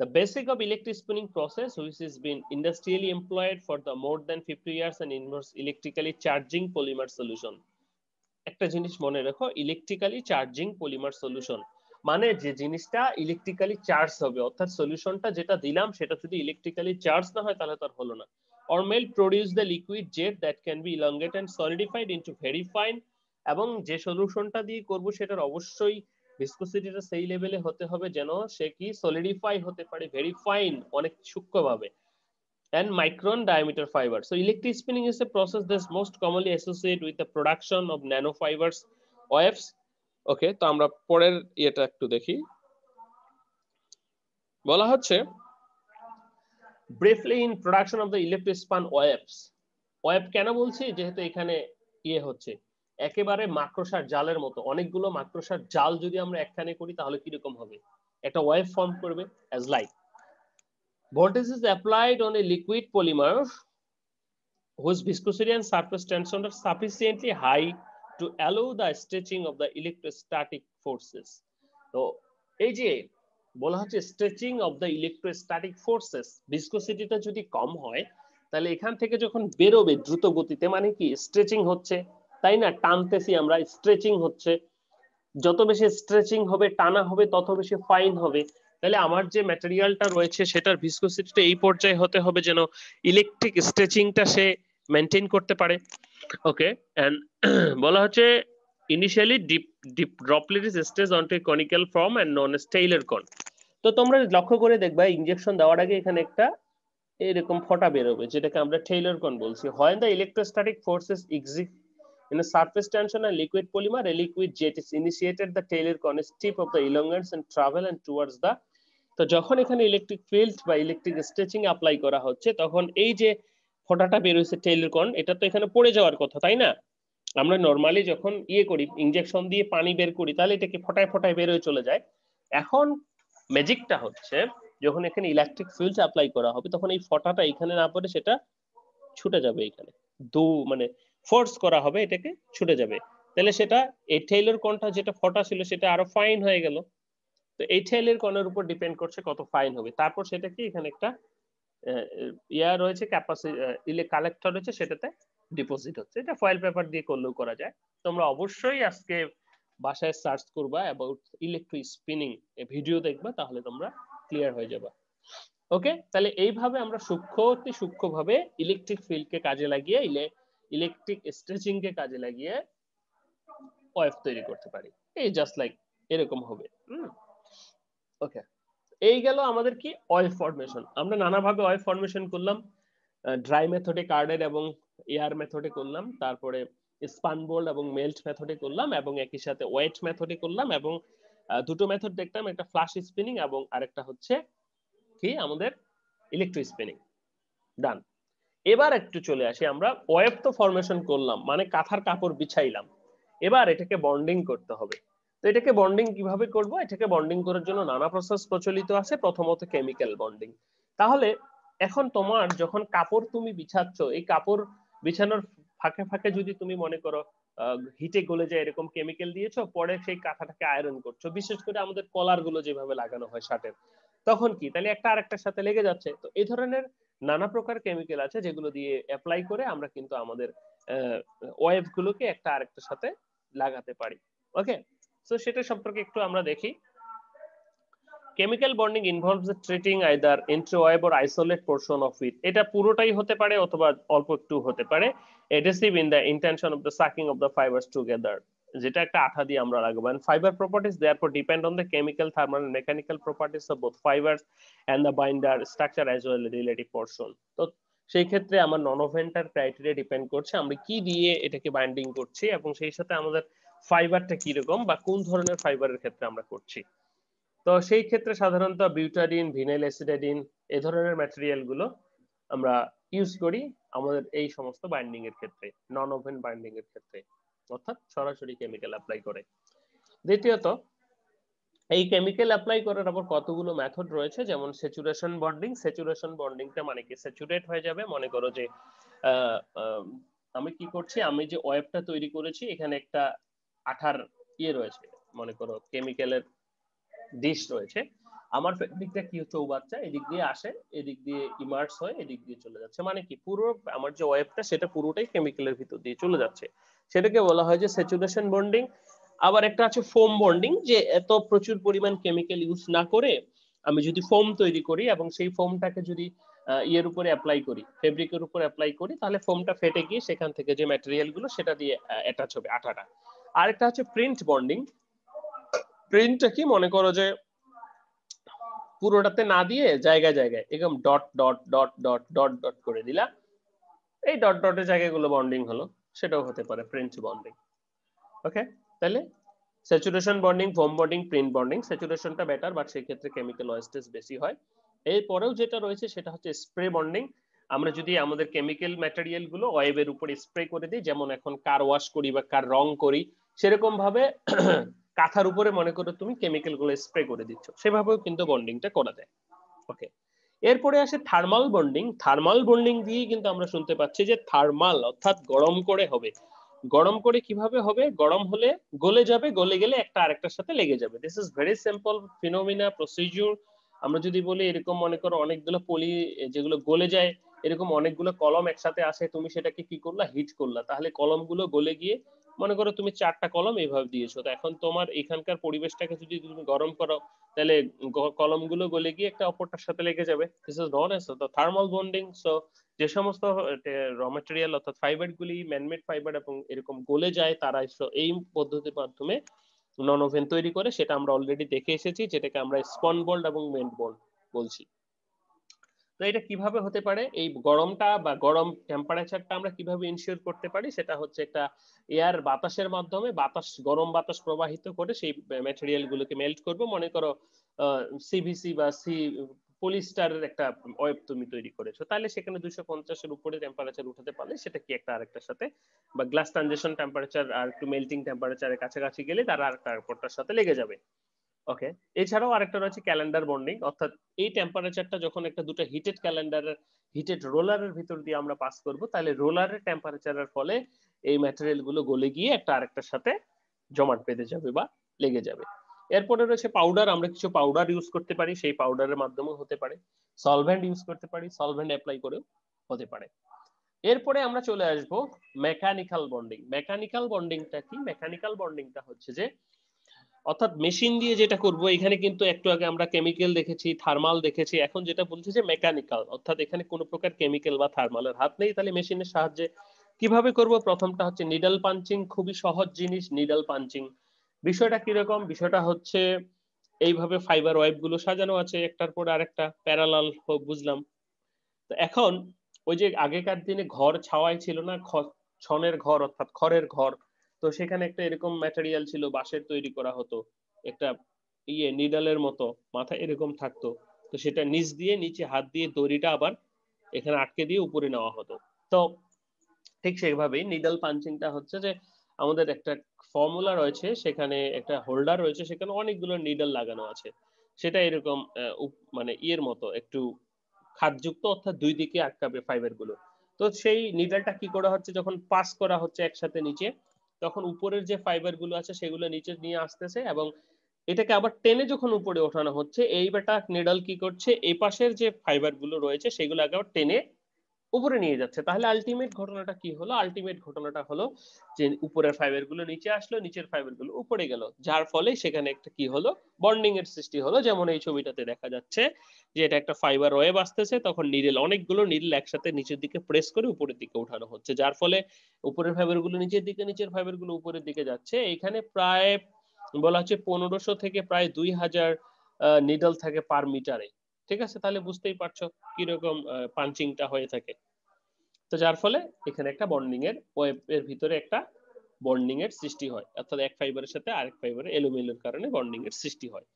The basic of electric spinning process which is been industrially employed for the more than 50 years and inverse electrically charging polymer solution একটা জিনিস মনে রাখো ইলেকট্রিক্যালি চার্জিং পলিমার সলিউশন মানে যে জিনিসটা ইলেকট্রিক্যালি চার্জ হবে অর্থাৎ সলিউশনটা যেটা দিলাম সেটা যদি ইলেকট্রিক্যালি চার্জ না হয় তাহলে তার হলো না or melt produce the liquid jet that can be elongated and solidified into very fine এবং যে সলিউশনটা দিয়ে করব সেটার অবশ্যই ভিসকোসিটিটা সেই লেভেলে হতে হবে যেন সে কি সলিডিফাই হতে পারে ভেরি ফাইন অনেক সূক্ষ্ম ভাবে and micron diameter fibre so electric spinning is a process that's most commonly associate with the production of nano fibres waves okay তো আমরা পরের ইয়েটা একটু দেখি বলা হচ্ছে briefly in production of the electric spun webs web কেন বলছি যেহেতু এখানে ইয়ে হচ্ছে একেবারে মাক্রোসার জালের মতো অনেকগুলো মাক্রোসার জাল যদি আমরা একখানে করি তাহলে কিরকম হবে একটা ওয়েব ফর্ম করবে as light voltage is applied on a liquid polymer whose viscosity and surface tension are sufficiently high to allow the stretching of the electrostatic forces তো এই যে বলা হচ্ছে stretching of the electrostatic forces ভিসকোসিটিটা যদি কম হয় তাহলে এখান থেকে যখন বেরোবে দ্রুত গতিতে মানে কি স্ট্রেচিং হচ্ছে তাই না টানতেছি আমরা স্ট্রেচিং হচ্ছে যত বেশি স্ট্রেচিং হবে টানা হবে তত বেশি ফাইন হবে তাহলে আমার যে ম্যাটেরিয়ালটা রয়েছে সেটার ভিসকোসিটিটা এই পর্যায়ে হতে হবে যেন ইলেকট্রিক স্ট্রেচিংটা সে মেনটেন করতে পারে ওকে অ্যান্ড বলা হচ্ছে initially deep deep droplet is stressed onto a conical form and known as তো তোমরা লক্ষ্য করে দেখবা ইঞ্জেকশন দেওয়ার আগে এখানে একটা এরকম ফটা বেরোবে যেটাকে আমরা টেইলর কন বলছি হয় the electrostatic forces exit in a surface tension and liquid polymer a liquid jet is initiated the Taylor cone is tip of the elongates and travel and towards তো যখন এখানে ইলেকট্রিক ফিল্ড বা electric stretching apply করা হচ্ছে তখন এই যে ফোটাটা বের হয়েছে টেইলর কন এটা তো এখানে পড়ে যাওয়ার কথা তাই না আমরা নর্মালি যখন ইয়ে করি ইঞ্জেকশন দিয়ে পানি বের করি তাহলে এটাকে ফটায় ফোটায় বের হয়ে চলে যায় এখন ম্যাজিকটা হচ্ছে যখন এখানে ইলেকট্রিক ফিল্ড অ্যাপ্লাই করা হবে তখন এই ফটাটা এখানে না পড়ে সেটা ছুটে যাবে এখানে দু মানে ফোর্স করা হবে এটাকে ছুটে যাবে তাহলে সেটা এই টেইলর কোনটা যেটা ফটা ছিল সেটা আরো ফাইন হয়ে গেল তো এই টেইলর কোণের উপর ডিপেন্ড করছে কত ফাইন হবে তারপর সেটা কি এখানে একটা ইয়া রয়েছে ক্যাপাসিটি ইলে কালেক্টর রয়েছে সেটাতে ডিপোজিট হচ্ছে এটা ফয়েল পেপার দিয়ে করলেও করা যায় তোমরা অবশ্যই আজকে বাসায় সার্চ করবা অ্যাবাউট ইলেকট্রো স্পিনিং ভিডিও দেখবা তাহলে তোমরা ক্লিয়ার হয়ে যাবা ওকে তাহলে এইভাবে আমরা সূক্ষ্ম অতি সূক্ষ্মভাবে ইলেকট্রিক ফিল্ডকে কাজে লাগিয়ে ইলেকট্রিক স্ট্রেচিং কে কাজে লাগিয়ে ওয়েভ তৈরি করতে পারি এই জাস্ট লাইক এরকম হবে ওকে এই গেল আমাদের কি অয়েল ফর্মেশন আমরা নানাভাবে অয়েল ফর্মেশন করলাম ড্রাই মেথডে কার্ডের এবং এয়ার মেথডে করলাম তারপরে স্পানবোল্ড এবং মেল্ট মেথডে করলাম এবং একই সাথে ওয়েট মেথডে করলাম এবং দুটো মেথড দেখলাম একটা ফ্লাশ স্পিনিং এবং আরেকটা হচ্ছে কি আমাদের ইলেকট্রো স্পিনিং ডান এবার একটু চলে আসি আমরা ওয়েব তো ফরমেশন করলাম মানে কাঁথার কাপড় বিছাইলাম এবার এটাকে বন্ডিং করতে হবে তো এটাকে বন্ডিং কিভাবে করব এটাকে বন্ডিং করার জন্য নানা প্রসেস প্রচলিত আছে প্রথমত কেমিক্যাল বন্ডিং তাহলে এখন তোমার যখন কাপড় তুমি বিছাচ্ছ এই কাপড় বিছানোর ফাঁকে ফাঁকে যদি তুমি মনে করো হিটে গলে যায় এরকম কেমিক্যাল দিয়েছো পরে সেই কাঁথাটাকে আয়রন করছো বিশেষ করে আমাদের কলার গুলো যেভাবে লাগানো হয় শার্টের তখন কি তাহলে একটা আরেকটার সাথে লেগে যাচ্ছে তো এই ধরনের নানা প্রকার কেমিক্যাল আছে যেগুলো দিয়ে অ্যাপ্লাই করে আমরা কিন্তু আমাদের ওয়েভ গুলোকে একটা আরেকটার সাথে লাগাতে পারি ওকে সো সেটা সম্পর্কে একটু আমরা দেখি chemical bonding involves treating either entire web or isolate portion of it এটা পুরোটাই হতে পারে অথবা অল্প একটু হতে পারে adhesive in the intention of the sucking of the fibers together যেটা একটা আঠা দিয়ে আমরা লাগাবো and fiber properties therefore depend on the chemical thermal and mechanical properties of both fibers and the binder structure as well relative portion তো সেই ক্ষেত্রে আমার নন ওভেন্টার ক্রাইটেরিয়া ডিপেন্ড করছে আমরা কি দিয়ে এটাকে বাইন্ডিং করছি এবং সেই সাথে আমাদের ফাইবারটা কি রকম বা কোন ধরনের ফাইবারের ক্ষেত্রে আমরা করছি তো সেই ক্ষেত্রে সাধারণত বিউটারিন ভিনাইল অ্যাসিডাডিন এ ধরনের ম্যাটেরিয়াল গুলো আমরা ইউজ করি আমাদের এই সমস্ত বাইন্ডিং এর ক্ষেত্রে নন ওভেন বাইন্ডিং এর ক্ষেত্রে অর্থাৎ সরাসরি কেমিক্যাল অ্যাপ্লাই করে দ্বিতীয়ত এই কেমিক্যাল অ্যাপ্লাই করার আবার কতগুলো মেথড রয়েছে যেমন স্যাচুরেশন বন্ডিং স্যাচুরেশন বন্ডিংটা মানে কি স্যাচুরেট হয়ে যাবে মনে করো যে আমি কি করছি আমি যে ওয়েবটা তৈরি করেছি এখানে একটা আঠার ইয়ে রয়েছে মনে করো কেমিক্যালের ডিশ রয়েছে আমার ফেব্রিকটা কি হচ্ছে ও বাচ্চা এদিক দিয়ে আসে এদিক দিয়ে ইমার্স হয়ে এদিক দিয়ে চলে যাচ্ছে মানে কি পুরো আমার যে ওয়েবটা সেটা পুরোটাই কেমিক্যালের ভিতর দিয়ে চলে যাচ্ছে সেটাকে বলা হয় যে স্যাচুরেশন বন্ডিং আবার একটা আছে ফোম বন্ডিং যে এত প্রচুর পরিমাণ কেমিক্যাল ইউজ না করে আমি যদি ফোম তৈরি করি এবং সেই ফোমটাকে যদি ইয়ের উপরে অ্যাপ্লাই করি ফেব্রিকের উপর অ্যাপ্লাই করি তাহলে ফোমটা ফেটে গিয়ে সেখান থেকে যে গুলো সেটা দিয়ে অ্যাটাচ হবে আঠাটা আরেকটা হচ্ছে প্রিন্ট বন্ডিং প্রিন্টটা কি মনে করো যে পুরোটাতে না দিয়ে জায়গায় জায়গায় এরকম dot dot dot dot dot dot করে দিলা এই ডট ডটের জায়গাগুলো বন্ডিং হলো সেটাও হতে পারে প্রিন্ট বন্ডিং ওকে তাহলে saturation bonding foam bonding print bonding স্যাচুরেশনটা বেটার বাট সেক্ষেত্রে কেমিক্যাল ওয়েস্টেজ বেশি হয় এরপরেও যেটা রয়েছে সেটা হচ্ছে স্প্রে বন্ডিং আমরা যদি আমাদের কেমিক্যাল ম্যাটেরিয়াল গুলো ওয়েবের উপর স্প্রে করে দিই যেমন এখন কার ওয়াশ করি বা কার রং করি সেরকম ভাবে কাঁথার উপরে মনে করো তুমি কেমিক্যাল গুলো স্প্রে করে দিচ্ছ সেভাবেও কিন্তু বন্ডিংটা করা যায় ওকে এরপরে আসে থার্মাল বন্ডিং থার্মাল বন্ডিং দিয়ে কিন্তু আমরা শুনতে পাচ্ছি যে থার্মাল অর্থাৎ গরম করে হবে গরম করে কিভাবে হবে গরম হলে গলে যাবে গলে গেলে একটা আরেকটার সাথে লেগে যাবে this is very simple phenomena procedure আমরা যদি বলি এরকম মনে করো অনেকগুলো পলি যেগুলো গলে যায় এরকম অনেকগুলো কলম একসাথে আসে তুমি সেটাকে কি করলা হিট করলা তাহলে কলমগুলো গলে গিয়ে মনে করো তুমি চারটা কলম এইভাবে দিয়েছো তো এখন তোমার এখানকার পরিবেশটাকে যদি তুমি গরম করো তাহলে কলমগুলো গলে গিয়ে একটা অপরটার সাথে লেগে যাবে দিস ইজ নন অ্যাজ তো থার্মাল বন্ডিং সো যে সমস্ত র ম্যাটেরিয়াল অর্থাৎ ফাইবার গুলি ম্যানমেড ফাইবার এবং এরকম গলে যায় তারা এই পদ্ধতির মাধ্যমে নন ওভেন তৈরি করে সেটা আমরা অলরেডি দেখে এসেছি যেটাকে আমরা স্পন বোল্ড এবং মেন্ট বোল্ড বলছি তো এটা কিভাবে হতে পারে এই গরমটা বা গরম টেম্পারেচারটা আমরা কিভাবে ইনশিওর করতে পারি সেটা হচ্ছে একটা এয়ার বাতাসের মাধ্যমে বাতাস গরম বাতাস প্রবাহিত করে সেই ম্যাটেরিয়াল গুলোকে মেল্ট করবো মনে করো সিভিসি বা সি পলিস্টারের একটা ওয়েব তুমি তৈরি করেছো তাহলে সেখানে দুশো পঞ্চাশের উপরে টেম্পারেচার উঠাতে পারলে সেটা কি একটা আরেকটার সাথে বা গ্লাস ট্রানজেকশন টেম্পারেচার আর একটু মেল্টিং টেম্পারেচারের কাছাকাছি গেলে তারা আরেকটা তারপরটার সাথে লেগে যাবে ওকে এছাড়াও আরেকটা রয়েছে ক্যালেন্ডার বন্ডিং অর্থাৎ এই টেম্পারেচারটা যখন একটা দুটো হিটেড ক্যালেন্ডারের হিটেড রোলারের ভিতর দিয়ে আমরা পাস করব তাহলে রোলারের টেম্পারেচারের ফলে এই ম্যাটেরিয়াল গুলো গলে গিয়ে একটা আরেকটার সাথে জমাট বেঁধে যাবে বা লেগে যাবে এরপরে রয়েছে পাউডার আমরা কিছু পাউডার ইউজ করতে পারি সেই পাউডারের মাধ্যমেও হতে পারে সলভেন্ট ইউজ করতে পারি সলভেন্ট অ্যাপ্লাই করেও হতে পারে এরপরে আমরা চলে আসব মেকানিক্যাল বন্ডিং মেকানিক্যাল বন্ডিংটা কি মেকানিক্যাল বন্ডিংটা হচ্ছে যে অর্থাৎ মেশিন দিয়ে যেটা করব এখানে কিন্তু একটু আগে আমরা কেমিক্যাল দেখেছি থার্মাল দেখেছি এখন যেটা বলছি যে মেকানিক্যাল অর্থাৎ এখানে কোনো প্রকার কেমিক্যাল বা থার্মালের হাত নেই তাহলে মেশিনের সাহায্যে কিভাবে করব প্রথমটা হচ্ছে নিডল পাঞ্চিং খুবই সহজ জিনিস নিডল পাঞ্চিং বিষয়টা কিরকম বিষয়টা হচ্ছে এইভাবে ফাইবার ওয়েব গুলো সাজানো আছে একটার পর আরেকটা প্যারালাল হোক বুঝলাম তো এখন ওই যে আগেকার দিনে ঘর ছাওয়াই ছিল না ছনের ঘর অর্থাৎ খড়ের ঘর তো সেখানে একটা এরকম ম্যাটেরিয়াল ছিল বাঁশের তৈরি করা হতো একটা ইয়ে নিডালের মতো মাথা এরকম থাকতো তো সেটা নিচ দিয়ে নিচে হাত দিয়ে দড়িটা আবার এখানে আটকে দিয়ে উপরে নেওয়া হতো তো ঠিক সেইভাবেই নিডাল পাঞ্চিংটা হচ্ছে যে আমাদের একটা ফর্মুলা রয়েছে সেখানে একটা হোল্ডার রয়েছে সেখানে অনেকগুলো নিডাল লাগানো আছে সেটা এরকম মানে ইয়ের মতো একটু খাদযুক্ত অর্থাৎ দুই দিকে আটকাবে ফাইবার গুলো তো সেই নিডালটা কি করা হচ্ছে যখন পাস করা হচ্ছে একসাথে নিচে তখন উপরের যে ফাইবার গুলো আছে সেগুলো নিচে নিয়ে আসতেছে এবং এটাকে আবার টেনে যখন উপরে ওঠানো হচ্ছে এই বেটা নেডাল কি করছে এপাশের যে ফাইবার গুলো রয়েছে সেগুলো আবার টেনে উপরে নিয়ে যাচ্ছে তাহলে আলটিমেট ঘটনাটা কি হলো আলটিমেট ঘটনাটা হলো যে উপরের ফাইবার গুলো নিচে আসলো নিচের ফাইবার গুলো উপরে গেল যার ফলে সেখানে একটা কি হলো বন্ডিং এর সৃষ্টি হলো যেমন এই ছবিটাতে দেখা যাচ্ছে যে এটা একটা ফাইবার ওয়েব আসতেছে তখন নিডল অনেকগুলো নিডল একসাথে নিচের দিকে প্রেস করে উপরের দিকে উঠানো হচ্ছে যার ফলে উপরের ফাইবার গুলো নিচের দিকে নিচের ফাইবার গুলো উপরের দিকে যাচ্ছে এখানে প্রায় বলা হচ্ছে পনেরোশো থেকে প্রায় দুই হাজার নিডল থাকে পার মিটারে ঠিক আছে তাহলে বুঝতেই পারছো কিরকম পাঞ্চিংটা হয়ে থাকে তো যার ফলে এখানে একটা বন্ডিং এর ওয়েব এর ভিতরে একটা বন্ডিং এর সৃষ্টি হয় অর্থাৎ এক ফাইবারের সাথে আরেক ফাইবারের এলোমেলোর কারণে বন্ডিং এর সৃষ্টি হয়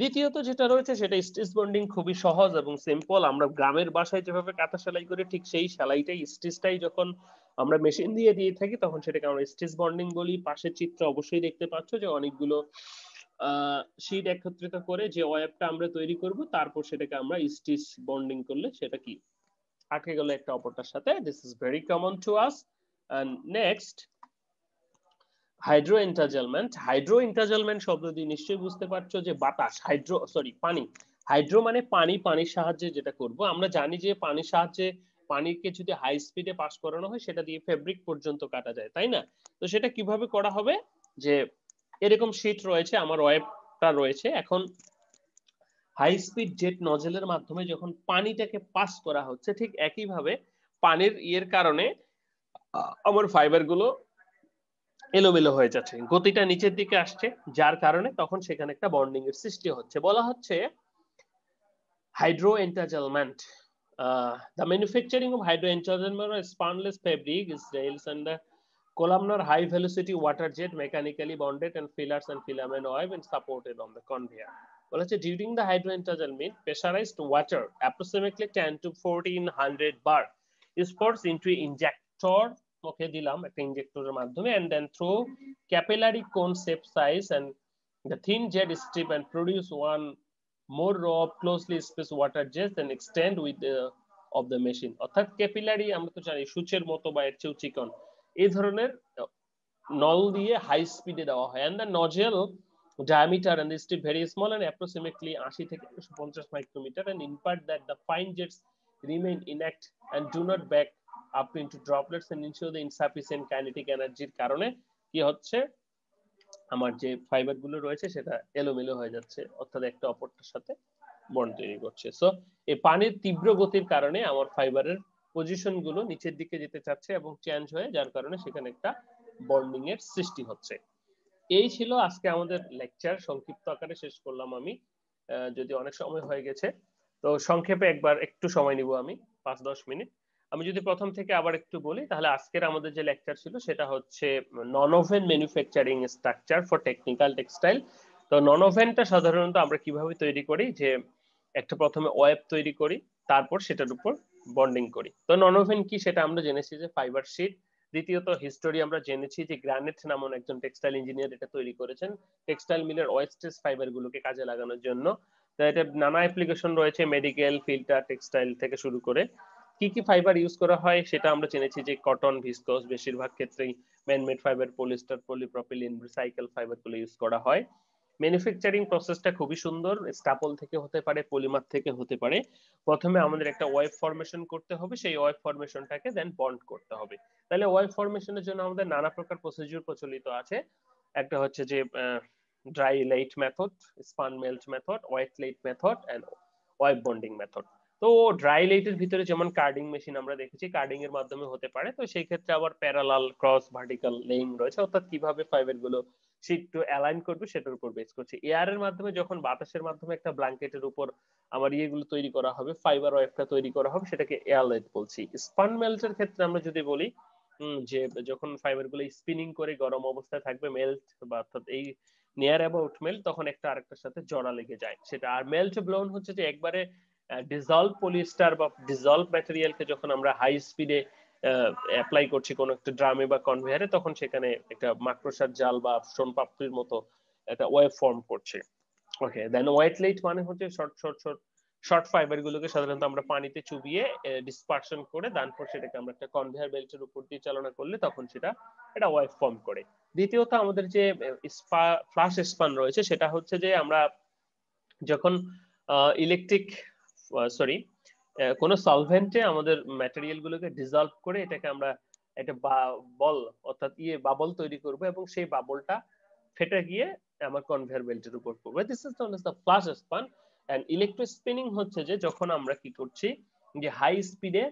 দ্বিতীয়ত যেটা রয়েছে সেটা স্টিচ বন্ডিং খুবই সহজ এবং সিম্পল আমরা গ্রামের বাসায় যেভাবে কাঁথা সেলাই করি ঠিক সেই সেলাইটাই স্টিচটাই যখন আমরা মেশিন দিয়ে দিয়ে থাকি তখন সেটাকে আমরা স্টিচ বন্ডিং বলি পাশের চিত্র অবশ্যই দেখতে পাচ্ছ যে অনেকগুলো শিট একত্রিত করে যে ওয়েবটা আমরা তৈরি করব তারপর সেটাকে আমরা স্টিচ বন্ডিং করলে সেটা কি আটকে গেল একটা অপরটার সাথে this is very common to us next hydro entanglement hydro entanglement শব্দ দিয়ে নিশ্চয়ই বুঝতে পারছো যে বাতাস হাইড্রো সরি পানি হাইড্রো মানে পানি পানির সাহায্যে যেটা করব আমরা জানি যে পানির সাহায্যে পানিকে যদি হাই স্পিডে পাস করানো হয় সেটা দিয়ে ফেব্রিক পর্যন্ত কাটা যায় তাই না তো সেটা কিভাবে করা হবে যে এরকম শীট রয়েছে আমার ওয়েবটা রয়েছে এখন হাই স্পিড জেট নজেলের মাধ্যমে যখন পানিটাকে পাস করা হচ্ছে ঠিক একইভাবে পানির ইয়ের কারণে আমার ফাইবারগুলো এলোমেলো হয়ে যাচ্ছে গতিটা নিচের দিকে আসছে যার কারণে তখন সেখানে একটা বন্ডিং এর সৃষ্টি হচ্ছে বলা হচ্ছে hydro entanglement the manufacturing of hydro entanglement spunlace fabric is relies under Columnar high velocity water jet mechanically bonded and fillers and filament oil and supported on the conveyor. বলা হচ্ছে during the hydrointergel mean pressurized water approximately 10 to 1400 bar is forced into injector মুখে দিলাম একটা ইনজেক্টরের মাধ্যমে and then through capillary cone shape size and the thin jet strip and produce one more row of closely spaced water jets and extend with the of the machine অর্থাৎ capillary আমরা তো জানি সূচের মতো বা এর চেয়েও এই ধরনের নল দিয়ে হাই স্পিডে দেওয়া হয় and the nozzle diameter and is very small and approximately আশি থেকে একশো পঞ্চাশ micrometre and impart that the fine jets remain intact and do not back up into droplets and ensure the insufficient kinetic এনার্জির কারণে কি হচ্ছে আমার যে ফাইবারগুলো রয়েছে সেটা এলোমেলো হয়ে যাচ্ছে অর্থাৎ একটা অপরটার সাথে বন্ড তৈরি করছে সো এই পানির তীব্র গতির কারণে আমার ফাইবারের পজিশন গুলো নিচের দিকে যেতে চাচ্ছে এবং চেঞ্জ হয়ে যার কারণে সেখানে একটা বন্ডিং এর সৃষ্টি হচ্ছে এই ছিল আজকে আমাদের লেকচার সংক্ষিপ্ত আকারে শেষ করলাম আমি যদি অনেক সময় হয়ে গেছে তো সংক্ষেপে একবার একটু সময় নিব আমি পাঁচ দশ মিনিট আমি যদি প্রথম থেকে আবার একটু বলি তাহলে আজকের আমাদের যে লেকচার ছিল সেটা হচ্ছে non woven manufacturing structure for technical textile তো নন ওভেনটা সাধারণত আমরা কিভাবে তৈরি করি যে একটা প্রথমে ওয়েব তৈরি করি তারপর সেটার উপর বন্ডিং করি তো ননোভেন কি সেটা আমরা জেনেছি যে ফাইবার শিট দ্বিতীয়ত হিস্টোরি আমরা জেনেছি যে গ্রানেট নামন একজন টেক্সটাইল ইঞ্জিনিয়ার এটা তৈরি করেছেন টেক্সটাইল মিলের ওয়েস্টেজ ফাইবার গুলোকে কাজে লাগানোর জন্য তো এটা নানা অ্যাপ্লিকেশন রয়েছে মেডিকেল ফিল্টার টেক্সটাইল থেকে শুরু করে কি কি ফাইবার ইউজ করা হয় সেটা আমরা জেনেছি যে কটন ভিসকোস বেশিরভাগ ক্ষেত্রেই manmade fibre polyester polypropylene recycle fibre গুলো ইউজ করা হয় ম্যানুফ্যাকচারিং প্রসেসটা খুবই সুন্দর স্টাপল থেকে হতে পারে পলিমার থেকে হতে পারে প্রথমে আমাদের একটা ওয়েব ফরমেশন করতে হবে সেই ওয়েব ফরমেশনটাকে দেন বন্ড করতে হবে তাহলে ওয়েব ফরমেশনের জন্য আমাদের নানা প্রকার প্রসিডিউর প্রচলিত আছে একটা হচ্ছে যে dry laid method spun melt method wet laid method and web bonding method তো ড্রাই লাইটের ভিতরে যেমন কার্ডিং মেশিন আমরা দেখেছি কার্ডিং এর মাধ্যমে হতে পারে তো সেই ক্ষেত্রে আবার প্যারালাল ক্রস ভার্টিক্যাল লেইং রয়েছে অর্থাৎ কিভাবে ফাইবার গুলো শিট টু অ্যালাইন করবে সেটার উপর বেস করছে এয়ার এর মাধ্যমে যখন বাতাসের মাধ্যমে একটা ব্ল্যাঙ্কেটের উপর আমার ইয়েগুলো তৈরি করা হবে ফাইবার টা তৈরি করা হবে সেটাকে এয়ারলেট বলছি স্পান মেল্টের ক্ষেত্রে আমরা যদি বলি যে যখন ফাইবারগুলো স্পিনিং করে গরম অবস্থায় থাকবে মেল্ট বা অর্থাৎ এই নিয়ার অ্যাবাউট মেল্ট তখন একটা আরেকটার সাথে জড়া লেগে যায় সেটা আর মেল্ট ব্লোন হচ্ছে যে একবারে ডিজলভ পলিস্টার বা ডিজলভ ম্যাটেরিয়ালকে যখন আমরা হাই স্পিডে অ্যাপ্লাই করছি কোনো একটা ড্রামে বা কনভেয়ারে তখন সেখানে একটা মাকড়সার জাল বা সোন পাপড়ির মতো একটা ওয়েব ফর্ম করছে ওকে দেন ওয়েট মানে হচ্ছে short short short short fibre গুলোকে সাধারণত আমরা পানিতে চুবিয়ে ডিসপার্শন করে তারপর সেটাকে আমরা একটা কনভেয়ার বেল্টের উপর দিয়ে চালনা করলে তখন সেটা একটা ওয়েভ ফর্ম করে দ্বিতীয়ত আমাদের যে ফ্লাশ স্পান রয়েছে সেটা হচ্ছে যে আমরা যখন ইলেকট্রিক সরি কোনো সলভেন্টে আমাদের ম্যাটেরিয়াল গুলোকে ডিজলভ করে এটাকে আমরা একটা বল অর্থাৎ ইয়ে বাবল তৈরি করব এবং সেই বাবলটা ফেটে গিয়ে আমার কনভেয়ার বেল্টের উপর পড়বে this is known the flash spun and spinning হচ্ছে যে যখন আমরা কি করছি যে হাই স্পিডে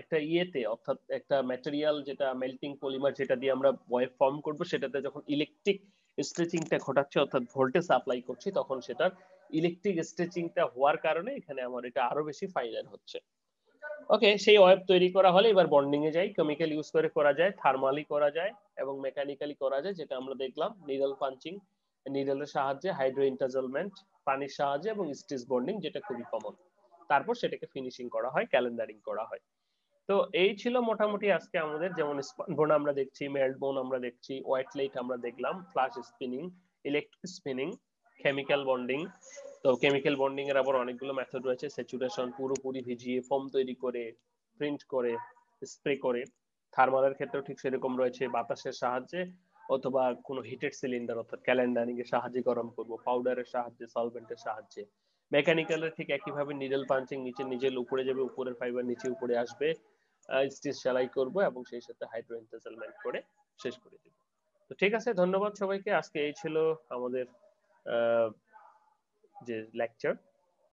একটা ইয়েতে অর্থাৎ একটা ম্যাটেরিয়াল যেটা মেল্টিং পলিমার যেটা দিয়ে আমরা ওয়েভ ফর্ম করব সেটাতে যখন ইলেকট্রিক স্ট্রেচিংটা ঘটাচ্ছে অর্থাৎ ভোল্টেজ সাপ্লাই করছি তখন সেটার ইলেকট্রিক স্ট্রেচিংটা হওয়ার কারণে এখানে আমার এটা আরো বেশি ফাইনাল হচ্ছে ওকে সেই ওয়েব তৈরি করা হলে এবার বন্ডিং এ যাই কেমিক্যাল ইউজ করে করা যায় থার্মালি করা যায় এবং মেকানিক্যালি করা যায় যেটা আমরা দেখলাম নিডল পাঞ্চিং নিডলের সাহায্যে হাইড্রো ইন্টাজলমেন্ট পানির সাহায্যে এবং স্টিচ বন্ডিং যেটা খুবই কমন তারপর সেটাকে ফিনিশিং করা হয় ক্যালেন্ডারিং করা হয় তো এই ছিল মোটামুটি আজকে আমাদের যেমন বোন আমরা দেখছি মেল্ট বোন আমরা দেখছি ওয়াইট লাইট আমরা দেখলাম flash spinning electric spinning chemical bonding তো কেমিক্যাল বন্ডিং এর আবার অনেকগুলো মেথড রয়েছে স্যাচুরেশন পুরোপুরি ভিজিয়ে ফর্ম তৈরি করে প্রিন্ট করে স্প্রে করে থার্মালের ক্ষেত্রেও ঠিক সেরকম রয়েছে বাতাসের সাহায্যে অথবা কোনো হিটেড সিলিন্ডার অর্থাৎ ক্যালেন্ডারিং এর সাহায্যে গরম করব পাউডারের সাহায্যে সলভেন্টের সাহায্যে মেকানিক্যালের ঠিক একইভাবে নিডল পাঞ্চিং নিচে নিজের উপরে যাবে উপরের ফাইবার নিচে উপরে আসবে স্টিচ সেলাই করব এবং সেই সাথে হাইড্রো করে শেষ করে দেব তো ঠিক আছে ধন্যবাদ সবাইকে আজকে এই ছিল আমাদের Uh, this lecture